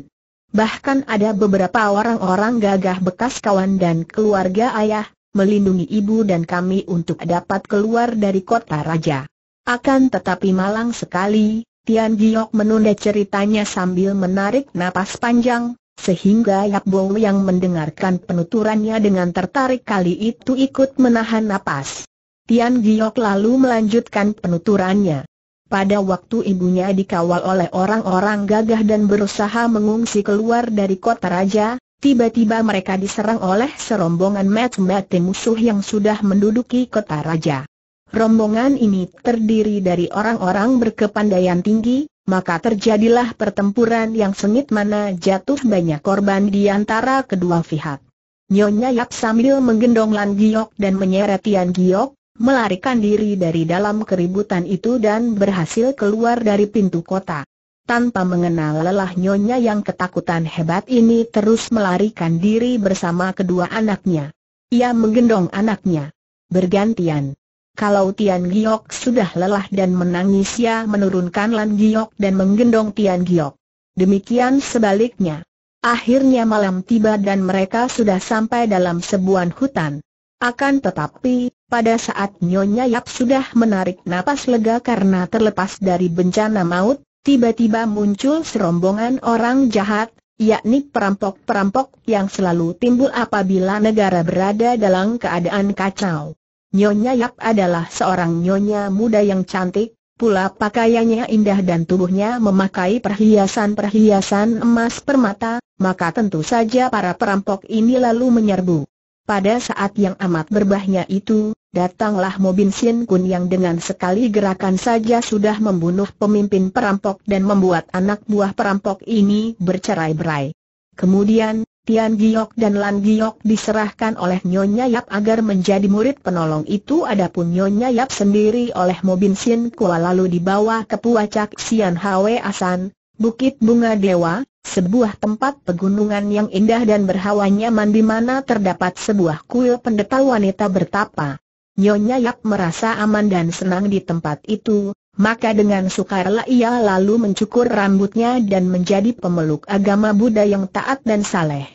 Bahkan ada beberapa orang-orang gagah bekas kawan dan keluarga ayah, melindungi ibu dan kami untuk dapat keluar dari kota raja. Akan tetapi malang sekali, Tian Giok menunda ceritanya sambil menarik napas panjang, sehingga Yap Bo yang mendengarkan penuturannya dengan tertarik kali itu ikut menahan napas. Tian Giok lalu melanjutkan penuturannya. Pada waktu ibunya dikawal oleh orang-orang gagah dan berusaha mengungsi keluar dari kota raja, tiba-tiba mereka diserang oleh serombongan mat-mat musuh yang sudah menduduki kota raja. Rombongan ini terdiri dari orang-orang berkepandaian tinggi, maka terjadilah pertempuran yang sengit mana jatuh banyak korban di antara kedua pihak. Nyonya Yap sambil menggendong Lan Giok dan menyeret Tian Giok, melarikan diri dari dalam keributan itu dan berhasil keluar dari pintu kota. Tanpa mengenal lelah nyonya yang ketakutan hebat ini terus melarikan diri bersama kedua anaknya. Ia menggendong anaknya. Bergantian. Kalau Tian Giok sudah lelah dan menangis ia menurunkan Lan Giok dan menggendong Tian Giok. Demikian sebaliknya. Akhirnya malam tiba dan mereka sudah sampai dalam sebuah hutan. Akan tetapi, pada saat Nyonya Yap sudah menarik napas lega karena terlepas dari bencana maut, tiba-tiba muncul serombongan orang jahat, yakni perampok-perampok yang selalu timbul apabila negara berada dalam keadaan kacau. Nyonya Yap adalah seorang nyonya muda yang cantik, pula pakaiannya indah dan tubuhnya memakai perhiasan-perhiasan emas permata, maka tentu saja para perampok ini lalu menyerbu. Pada saat yang amat berbahaya itu, datanglah Mobin Sin Kun yang dengan sekali gerakan saja sudah membunuh pemimpin perampok dan membuat anak buah perampok ini bercerai-berai. Kemudian, Tian Giok dan Lan Giok diserahkan oleh Nyonya Yap agar menjadi murid penolong itu adapun Nyonya Yap sendiri oleh Mobin Sin Kua lalu dibawa ke Puacak Sian Hwe Asan, Bukit Bunga Dewa, sebuah tempat pegunungan yang indah dan berhawanya mandi mana terdapat sebuah kuil pendeta wanita bertapa. Nyonya Yap merasa aman dan senang di tempat itu, maka dengan sukarela ia lalu mencukur rambutnya dan menjadi pemeluk agama Buddha yang taat dan saleh.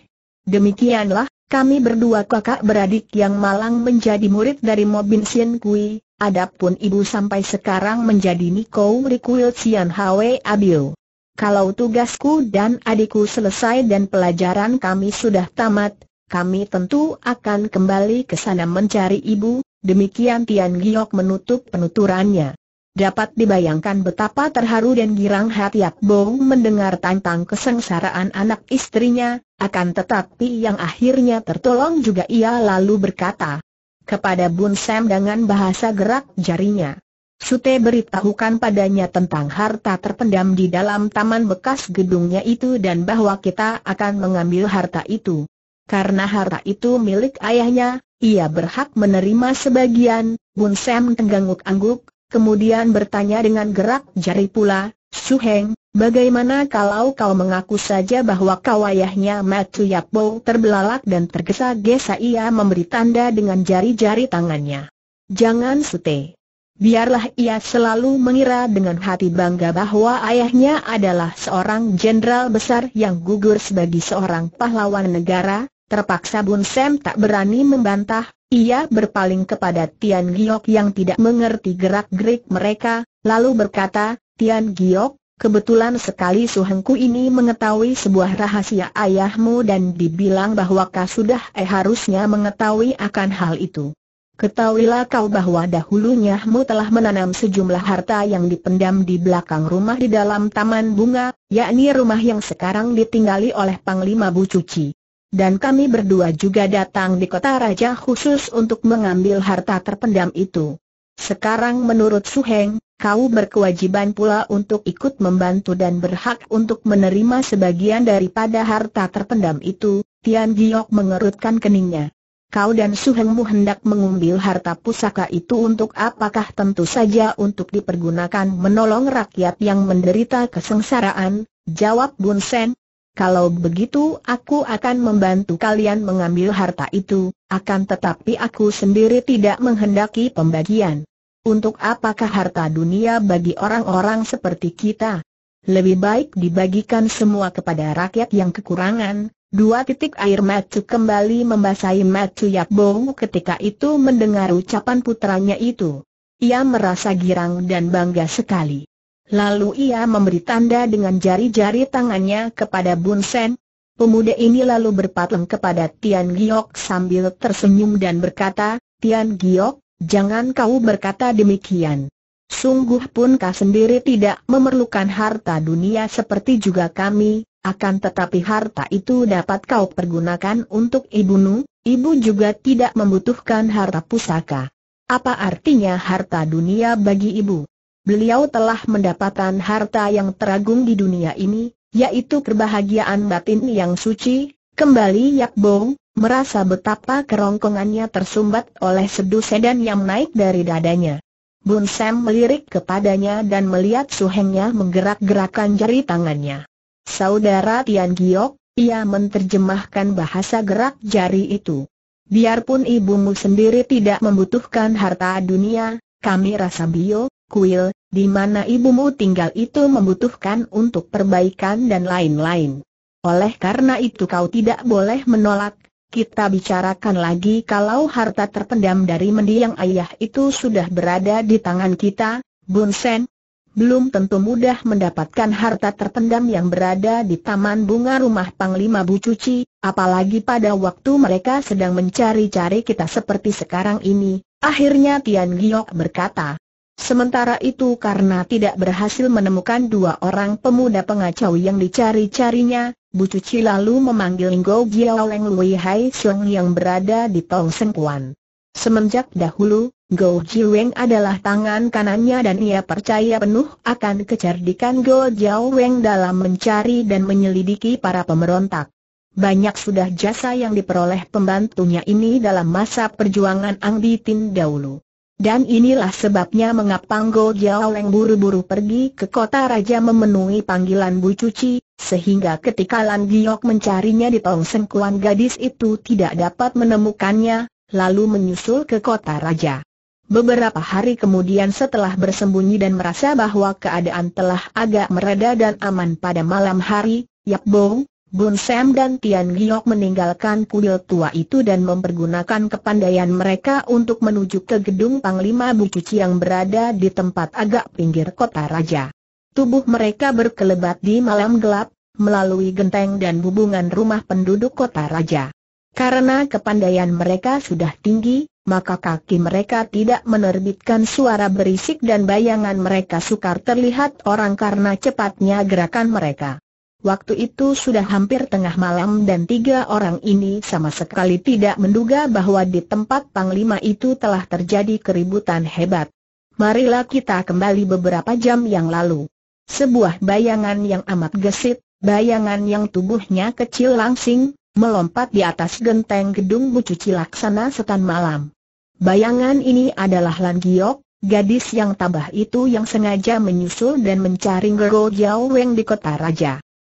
Demikianlah, kami berdua kakak beradik yang malang menjadi murid dari Mobin Sien Kui, adapun ibu sampai sekarang menjadi Niko Rikuil Sian Hwe Abiu. Kalau tugasku dan adikku selesai dan pelajaran kami sudah tamat, kami tentu akan kembali ke sana mencari ibu, demikian Tian Giok menutup penuturannya. Dapat dibayangkan betapa terharu dan girang hati Yakbong mendengar tentang kesengsaraan anak istrinya, akan tetapi yang akhirnya tertolong juga ia lalu berkata kepada Bun Sam dengan bahasa gerak jarinya. Sute beritahukan padanya tentang harta terpendam di dalam taman bekas gedungnya itu dan bahwa kita akan mengambil harta itu. Karena harta itu milik ayahnya, ia berhak menerima sebagian, Bun Sam tengganguk-angguk, kemudian bertanya dengan gerak jari pula, Suheng, bagaimana kalau kau mengaku saja bahwa kau ayahnya Matu Yakbo terbelalak dan tergesa-gesa ia memberi tanda dengan jari-jari tangannya. Jangan sute. Biarlah ia selalu mengira dengan hati bangga bahwa ayahnya adalah seorang jenderal besar yang gugur sebagai seorang pahlawan negara, terpaksa Bun Sam tak berani membantah, ia berpaling kepada Tian Giok yang tidak mengerti gerak-gerik mereka, lalu berkata, Tian Giok, kebetulan sekali suhengku ini mengetahui sebuah rahasia ayahmu dan dibilang bahwa kau sudah eh harusnya mengetahui akan hal itu. Ketahuilah kau bahwa dahulunya mu telah menanam sejumlah harta yang dipendam di belakang rumah di dalam taman bunga, yakni rumah yang sekarang ditinggali oleh Panglima Bu Cuci. Dan kami berdua juga datang di kota raja khusus untuk mengambil harta terpendam itu. Sekarang menurut Su Heng, kau berkewajiban pula untuk ikut membantu dan berhak untuk menerima sebagian daripada harta terpendam itu, Tian Giok mengerutkan keningnya. Kau dan suhengmu hendak mengambil harta pusaka itu untuk apakah tentu saja untuk dipergunakan menolong rakyat yang menderita kesengsaraan, jawab Bun Sen. Kalau begitu aku akan membantu kalian mengambil harta itu, akan tetapi aku sendiri tidak menghendaki pembagian. Untuk apakah harta dunia bagi orang-orang seperti kita? Lebih baik dibagikan semua kepada rakyat yang kekurangan, Dua titik air matu kembali membasahi Yap Yakbong ketika itu mendengar ucapan putranya itu. Ia merasa girang dan bangga sekali. Lalu ia memberi tanda dengan jari-jari tangannya kepada Bun Sen. Pemuda ini lalu berpatung kepada Tian Giok sambil tersenyum dan berkata, Tian Giok, jangan kau berkata demikian. Sungguh pun kau sendiri tidak memerlukan harta dunia seperti juga kami, akan tetapi harta itu dapat kau pergunakan untuk ibumu, ibu juga tidak membutuhkan harta pusaka. Apa artinya harta dunia bagi ibu? Beliau telah mendapatkan harta yang teragung di dunia ini, yaitu kebahagiaan batin yang suci, kembali Yakbong, merasa betapa kerongkongannya tersumbat oleh sedu sedan yang naik dari dadanya. Bun Sam melirik kepadanya dan melihat suhengnya menggerak-gerakkan jari tangannya. Saudara Tian Giok, ia menterjemahkan bahasa gerak jari itu. Biarpun ibumu sendiri tidak membutuhkan harta dunia, kami rasa bio, kuil, di mana ibumu tinggal itu membutuhkan untuk perbaikan dan lain-lain. Oleh karena itu kau tidak boleh menolak, kita bicarakan lagi kalau harta terpendam dari mendiang ayah itu sudah berada di tangan kita, Bun Sen. Belum tentu mudah mendapatkan harta terpendam yang berada di taman bunga rumah Panglima Bu Cuci, apalagi pada waktu mereka sedang mencari-cari kita seperti sekarang ini, akhirnya Tian Giok berkata. Sementara itu karena tidak berhasil menemukan dua orang pemuda pengacau yang dicari-carinya, Bu Cuci lalu memanggil Ngo Jiao Leng Lui Hai Sung yang berada di Tong Sengkuan. Semenjak dahulu, Go Jiweng adalah tangan kanannya dan ia percaya penuh akan kecerdikan Go Leng dalam mencari dan menyelidiki para pemberontak. Banyak sudah jasa yang diperoleh pembantunya ini dalam masa perjuangan Ang Di Tin dahulu. Dan inilah sebabnya mengapa Go Jialeng buru-buru pergi ke kota raja memenuhi panggilan Bu Cuci, sehingga ketika Lan Giok mencarinya di Tong Sengkuan gadis itu tidak dapat menemukannya, lalu menyusul ke kota raja. Beberapa hari kemudian setelah bersembunyi dan merasa bahwa keadaan telah agak mereda dan aman pada malam hari, Yap Bo, Bun Sam dan Tian Giok meninggalkan kuil tua itu dan mempergunakan kepandaian mereka untuk menuju ke gedung Panglima Bukuci yang berada di tempat agak pinggir kota raja. Tubuh mereka berkelebat di malam gelap, melalui genteng dan bubungan rumah penduduk kota raja. Karena kepandaian mereka sudah tinggi, maka kaki mereka tidak menerbitkan suara berisik dan bayangan mereka sukar terlihat orang karena cepatnya gerakan mereka. Waktu itu sudah hampir tengah malam dan tiga orang ini sama sekali tidak menduga bahwa di tempat Panglima itu telah terjadi keributan hebat. Marilah kita kembali beberapa jam yang lalu. Sebuah bayangan yang amat gesit, bayangan yang tubuhnya kecil langsing, melompat di atas genteng gedung Bucu Cilaksana setan malam. Bayangan ini adalah Lan Giok, gadis yang tabah itu yang sengaja menyusul dan mencari Gero Jiao Weng di kota raja.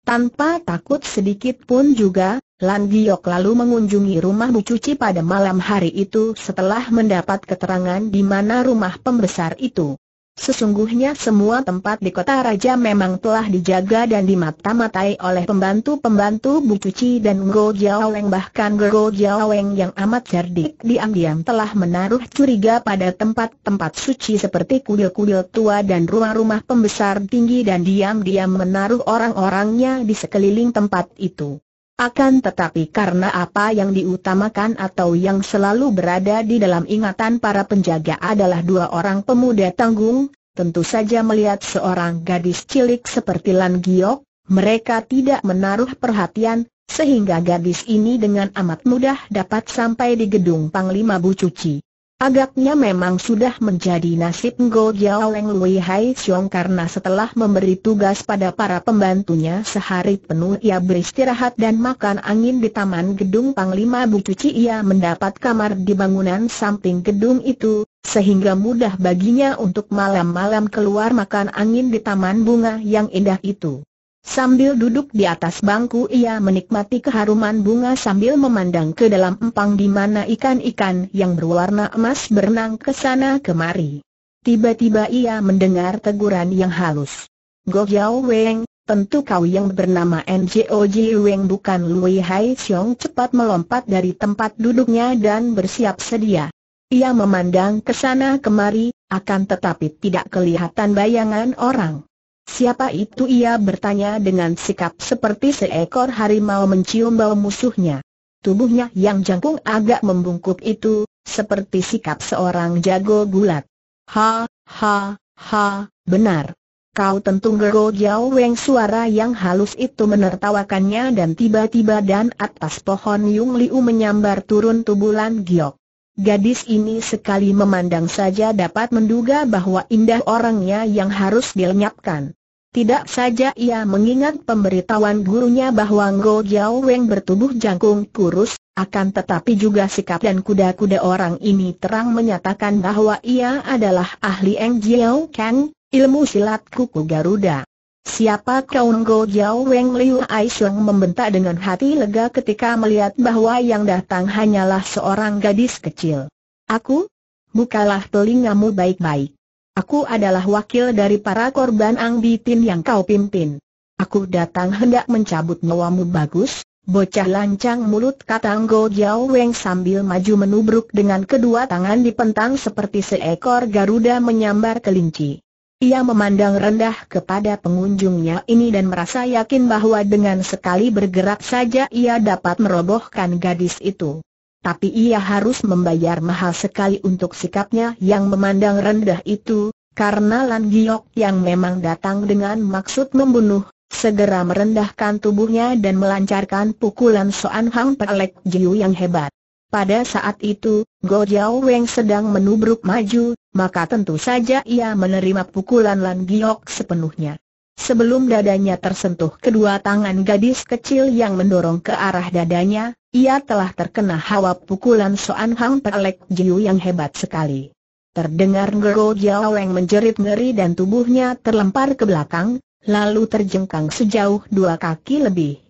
Tanpa takut sedikit pun juga, Lan Giok lalu mengunjungi rumah Bu Cuci pada malam hari itu setelah mendapat keterangan di mana rumah pembesar itu. Sesungguhnya semua tempat di kota raja memang telah dijaga dan dimata-matai oleh pembantu-pembantu Bu Cuci dan Ngo Jiaweng bahkan Ngo Jiaweng yang amat cerdik diam-diam telah menaruh curiga pada tempat-tempat suci seperti kuil-kuil tua dan rumah-rumah pembesar tinggi dan diam-diam menaruh orang-orangnya di sekeliling tempat itu. Akan tetapi karena apa yang diutamakan atau yang selalu berada di dalam ingatan para penjaga adalah dua orang pemuda tanggung, tentu saja melihat seorang gadis cilik seperti Lan Giok, mereka tidak menaruh perhatian, sehingga gadis ini dengan amat mudah dapat sampai di gedung Panglima Bu Cuci. Agaknya memang sudah menjadi nasib Ngo Giao Leng Lui Hai Xiong karena setelah memberi tugas pada para pembantunya sehari penuh ia beristirahat dan makan angin di taman gedung Panglima Bu Cuci ia mendapat kamar di bangunan samping gedung itu, sehingga mudah baginya untuk malam-malam keluar makan angin di taman bunga yang indah itu. Sambil duduk di atas bangku ia menikmati keharuman bunga sambil memandang ke dalam empang di mana ikan-ikan yang berwarna emas berenang ke sana kemari. Tiba-tiba ia mendengar teguran yang halus. Go Yao Weng, tentu kau yang bernama NGO Ji Weng bukan Lui Hai Xiong cepat melompat dari tempat duduknya dan bersiap sedia. Ia memandang ke sana kemari, akan tetapi tidak kelihatan bayangan orang. Siapa itu ia bertanya dengan sikap seperti seekor harimau mencium bau musuhnya. Tubuhnya yang jangkung agak membungkuk itu, seperti sikap seorang jago gulat. Ha, ha, ha, benar. Kau tentu Gero jauh Weng suara yang halus itu menertawakannya dan tiba-tiba dan atas pohon Yung Liu menyambar turun tubulan Giok. Gadis ini sekali memandang saja dapat menduga bahwa indah orangnya yang harus dilenyapkan. Tidak saja ia mengingat pemberitahuan gurunya bahwa Ngo Jiao Weng bertubuh jangkung kurus, akan tetapi juga sikap dan kuda-kuda orang ini terang menyatakan bahwa ia adalah ahli Eng Jiao Kang, ilmu silat kuku Garuda. Siapa kau Ngo Jiao Weng Liu Aisheng membentak dengan hati lega ketika melihat bahwa yang datang hanyalah seorang gadis kecil. Aku? Bukalah telingamu baik-baik. Aku adalah wakil dari para korban Ang Bitin yang kau pimpin. Aku datang hendak mencabut nyawamu bagus, bocah lancang mulut kata Anggo Jiao Weng sambil maju menubruk dengan kedua tangan dipentang seperti seekor Garuda menyambar kelinci. Ia memandang rendah kepada pengunjungnya ini dan merasa yakin bahwa dengan sekali bergerak saja ia dapat merobohkan gadis itu tapi ia harus membayar mahal sekali untuk sikapnya yang memandang rendah itu, karena Lan Giok yang memang datang dengan maksud membunuh, segera merendahkan tubuhnya dan melancarkan pukulan Soan Hang Pelek Jiu yang hebat. Pada saat itu, Go Jiao Weng sedang menubruk maju, maka tentu saja ia menerima pukulan Lan Giok sepenuhnya. Sebelum dadanya tersentuh kedua tangan gadis kecil yang mendorong ke arah dadanya, ia telah terkena hawa pukulan Soan Hang Pelek Jiu yang hebat sekali. Terdengar Ngero yang menjerit ngeri dan tubuhnya terlempar ke belakang, lalu terjengkang sejauh dua kaki lebih.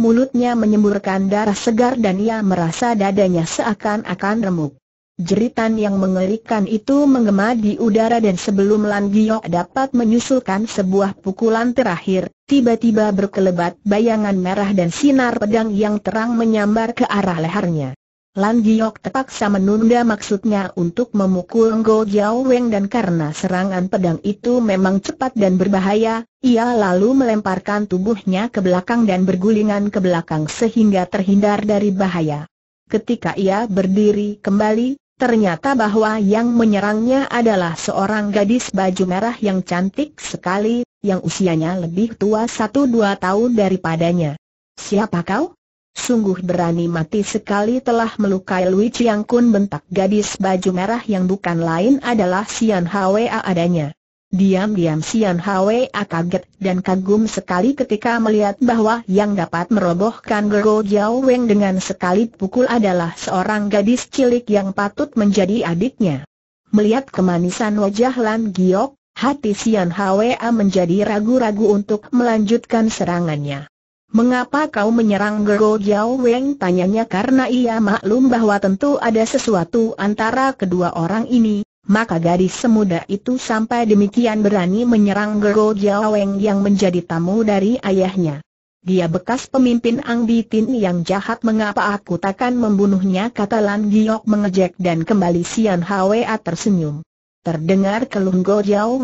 Mulutnya menyemburkan darah segar dan ia merasa dadanya seakan-akan remuk. Jeritan yang mengerikan itu menggema di udara dan sebelum Lan Giok dapat menyusulkan sebuah pukulan terakhir, tiba-tiba berkelebat bayangan merah dan sinar pedang yang terang menyambar ke arah lehernya. Lan Giok terpaksa menunda maksudnya untuk memukul Ngo Jiao Weng dan karena serangan pedang itu memang cepat dan berbahaya, ia lalu melemparkan tubuhnya ke belakang dan bergulingan ke belakang sehingga terhindar dari bahaya. Ketika ia berdiri kembali, Ternyata bahwa yang menyerangnya adalah seorang gadis baju merah yang cantik sekali, yang usianya lebih tua satu dua tahun daripadanya. Siapa kau? Sungguh berani mati sekali telah melukai Lui Chiang Kun bentak gadis baju merah yang bukan lain adalah Sian Hwa adanya. Diam-diam Sian Hwa kaget dan kagum sekali ketika melihat bahwa yang dapat merobohkan Gero Jiao Weng dengan sekali pukul adalah seorang gadis cilik yang patut menjadi adiknya. Melihat kemanisan wajah Lan Giok, hati Sian Hwa menjadi ragu-ragu untuk melanjutkan serangannya. Mengapa kau menyerang Gero Jiao Weng? Tanyanya karena ia maklum bahwa tentu ada sesuatu antara kedua orang ini, maka gadis semuda itu sampai demikian berani menyerang Gero Jiaweng yang menjadi tamu dari ayahnya. Dia bekas pemimpin Ang Bitin yang jahat mengapa aku takkan membunuhnya kata Lan Giok mengejek dan kembali Sian Hwa tersenyum. Terdengar keluh Gero Jiao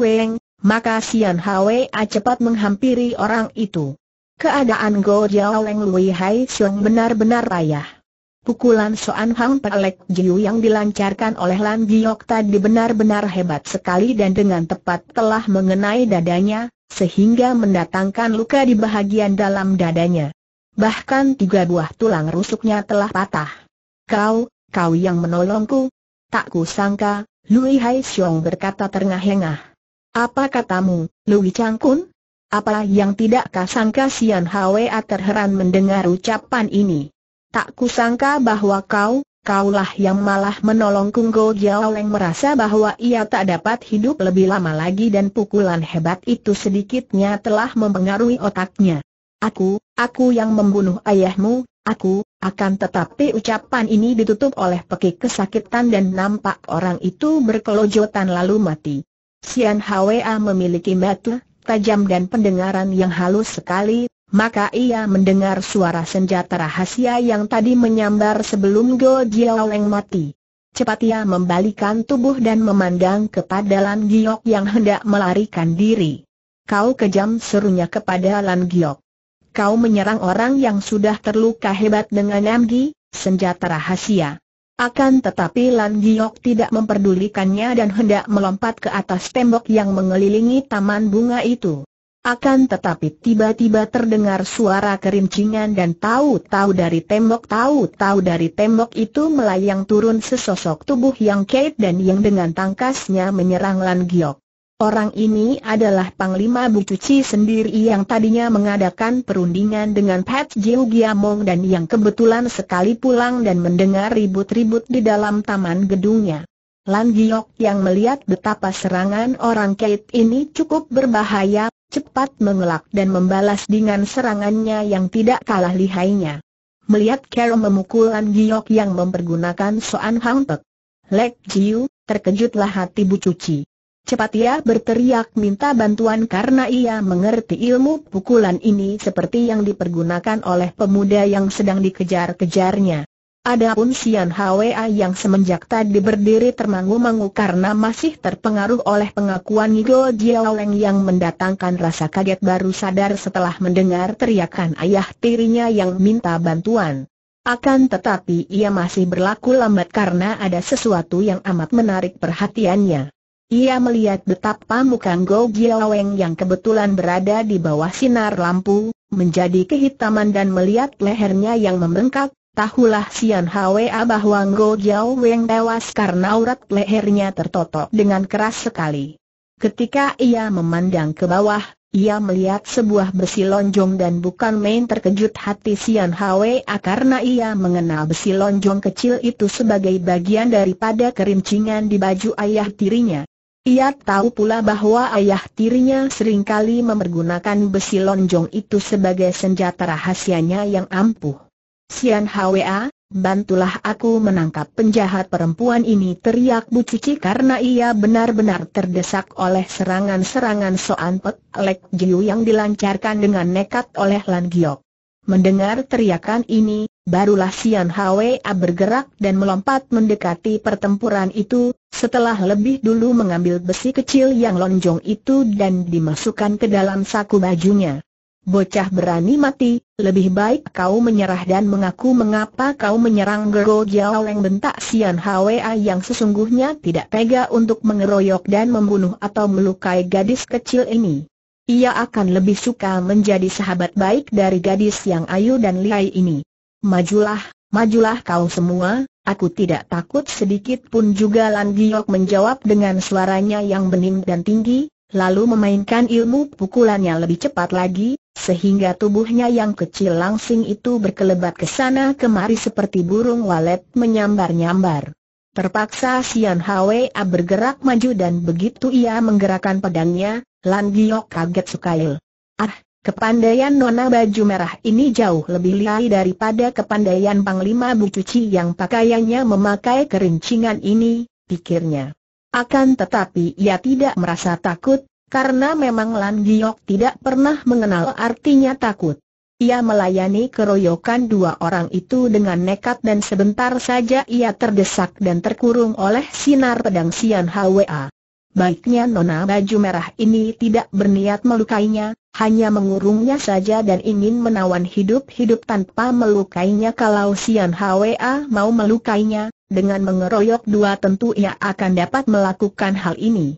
maka Sian Hwa cepat menghampiri orang itu. Keadaan Gero Jiao Lui Hai Siong benar-benar raya. Pukulan Soan Hang Pelek Jiu yang dilancarkan oleh Lan Giok tadi benar-benar hebat sekali dan dengan tepat telah mengenai dadanya, sehingga mendatangkan luka di bahagian dalam dadanya. Bahkan tiga buah tulang rusuknya telah patah. Kau, kau yang menolongku? Tak kusangka, Lui Hai Xiong berkata terengah-engah. Apa katamu, Lui Changkun? Apalah yang tidak kasangka Sian Hwa terheran mendengar ucapan ini. Tak kusangka bahwa kau, kaulah yang malah menolong Kunggo Jiaoleng merasa bahwa ia tak dapat hidup lebih lama lagi dan pukulan hebat itu sedikitnya telah mempengaruhi otaknya. Aku, aku yang membunuh ayahmu, aku, akan tetapi ucapan ini ditutup oleh pekik kesakitan dan nampak orang itu berkelojotan lalu mati. Sian Hwa memiliki mata, tajam dan pendengaran yang halus sekali, maka ia mendengar suara senjata rahasia yang tadi menyambar sebelum Go Jialeng mati. Cepat ia membalikan tubuh dan memandang kepada Lan Giok yang hendak melarikan diri. Kau kejam serunya kepada Lan Giok. Kau menyerang orang yang sudah terluka hebat dengan Namgi, senjata rahasia. Akan tetapi Lan Giok tidak memperdulikannya dan hendak melompat ke atas tembok yang mengelilingi taman bunga itu. Akan tetapi tiba-tiba terdengar suara kerincingan dan tahu-tahu dari tembok tahu-tahu dari tembok itu melayang turun sesosok tubuh yang kait dan yang dengan tangkasnya menyerang Lan Giok. Orang ini adalah Panglima Bucuci sendiri yang tadinya mengadakan perundingan dengan Pat Jiu Giamong dan yang kebetulan sekali pulang dan mendengar ribut-ribut di dalam taman gedungnya. Lan Giok yang melihat betapa serangan orang kait ini cukup berbahaya, cepat mengelak dan membalas dengan serangannya yang tidak kalah lihainya. Melihat Carol memukul An Giok yang mempergunakan Soan Hang Pek. Lek Jiu, terkejutlah hati Bu Cuci. Cepat ia berteriak minta bantuan karena ia mengerti ilmu pukulan ini seperti yang dipergunakan oleh pemuda yang sedang dikejar-kejarnya. Adapun Sian Hwa yang semenjak tadi berdiri termangu-mangu karena masih terpengaruh oleh pengakuan Ngo Jiaoleng yang mendatangkan rasa kaget baru sadar setelah mendengar teriakan ayah tirinya yang minta bantuan. Akan tetapi ia masih berlaku lambat karena ada sesuatu yang amat menarik perhatiannya. Ia melihat betapa muka Ngo Leng yang kebetulan berada di bawah sinar lampu, menjadi kehitaman dan melihat lehernya yang membengkak, Tahulah Sian Hwa bahwa Ngo Jiao Weng tewas karena urat lehernya tertotok dengan keras sekali. Ketika ia memandang ke bawah, ia melihat sebuah besi lonjong dan bukan main terkejut hati Sian Hwa karena ia mengenal besi lonjong kecil itu sebagai bagian daripada kerincingan di baju ayah tirinya. Ia tahu pula bahwa ayah tirinya seringkali memergunakan besi lonjong itu sebagai senjata rahasianya yang ampuh. Sian Hwa, bantulah aku menangkap penjahat perempuan ini teriak Bu Cici karena ia benar-benar terdesak oleh serangan-serangan Soan Pek Lek Jiu yang dilancarkan dengan nekat oleh Lan Giok. Mendengar teriakan ini, barulah Sian Hwa bergerak dan melompat mendekati pertempuran itu, setelah lebih dulu mengambil besi kecil yang lonjong itu dan dimasukkan ke dalam saku bajunya. Bocah berani mati, lebih baik kau menyerah dan mengaku mengapa kau menyerang Gero yang bentak Sian Hwa yang sesungguhnya tidak tega untuk mengeroyok dan membunuh atau melukai gadis kecil ini. Ia akan lebih suka menjadi sahabat baik dari gadis yang ayu dan lihai ini. Majulah, majulah kau semua, aku tidak takut sedikit pun juga Lan Giok menjawab dengan suaranya yang bening dan tinggi, lalu memainkan ilmu pukulannya lebih cepat lagi, sehingga tubuhnya yang kecil langsing itu berkelebat ke sana kemari seperti burung walet menyambar-nyambar. Terpaksa Sian Hwa bergerak maju dan begitu ia menggerakkan pedangnya, Lan Giok kaget sukail. Ah, kepandaian nona baju merah ini jauh lebih lihai daripada kepandaian Panglima Bu Cuci yang pakaiannya memakai kerincingan ini, pikirnya. Akan tetapi ia tidak merasa takut, karena memang Lan Giok tidak pernah mengenal artinya takut. Ia melayani keroyokan dua orang itu dengan nekat dan sebentar saja ia terdesak dan terkurung oleh sinar pedang Sian Hwa. Baiknya nona baju merah ini tidak berniat melukainya, hanya mengurungnya saja dan ingin menawan hidup-hidup tanpa melukainya kalau Sian Hwa mau melukainya, dengan mengeroyok dua tentu ia akan dapat melakukan hal ini.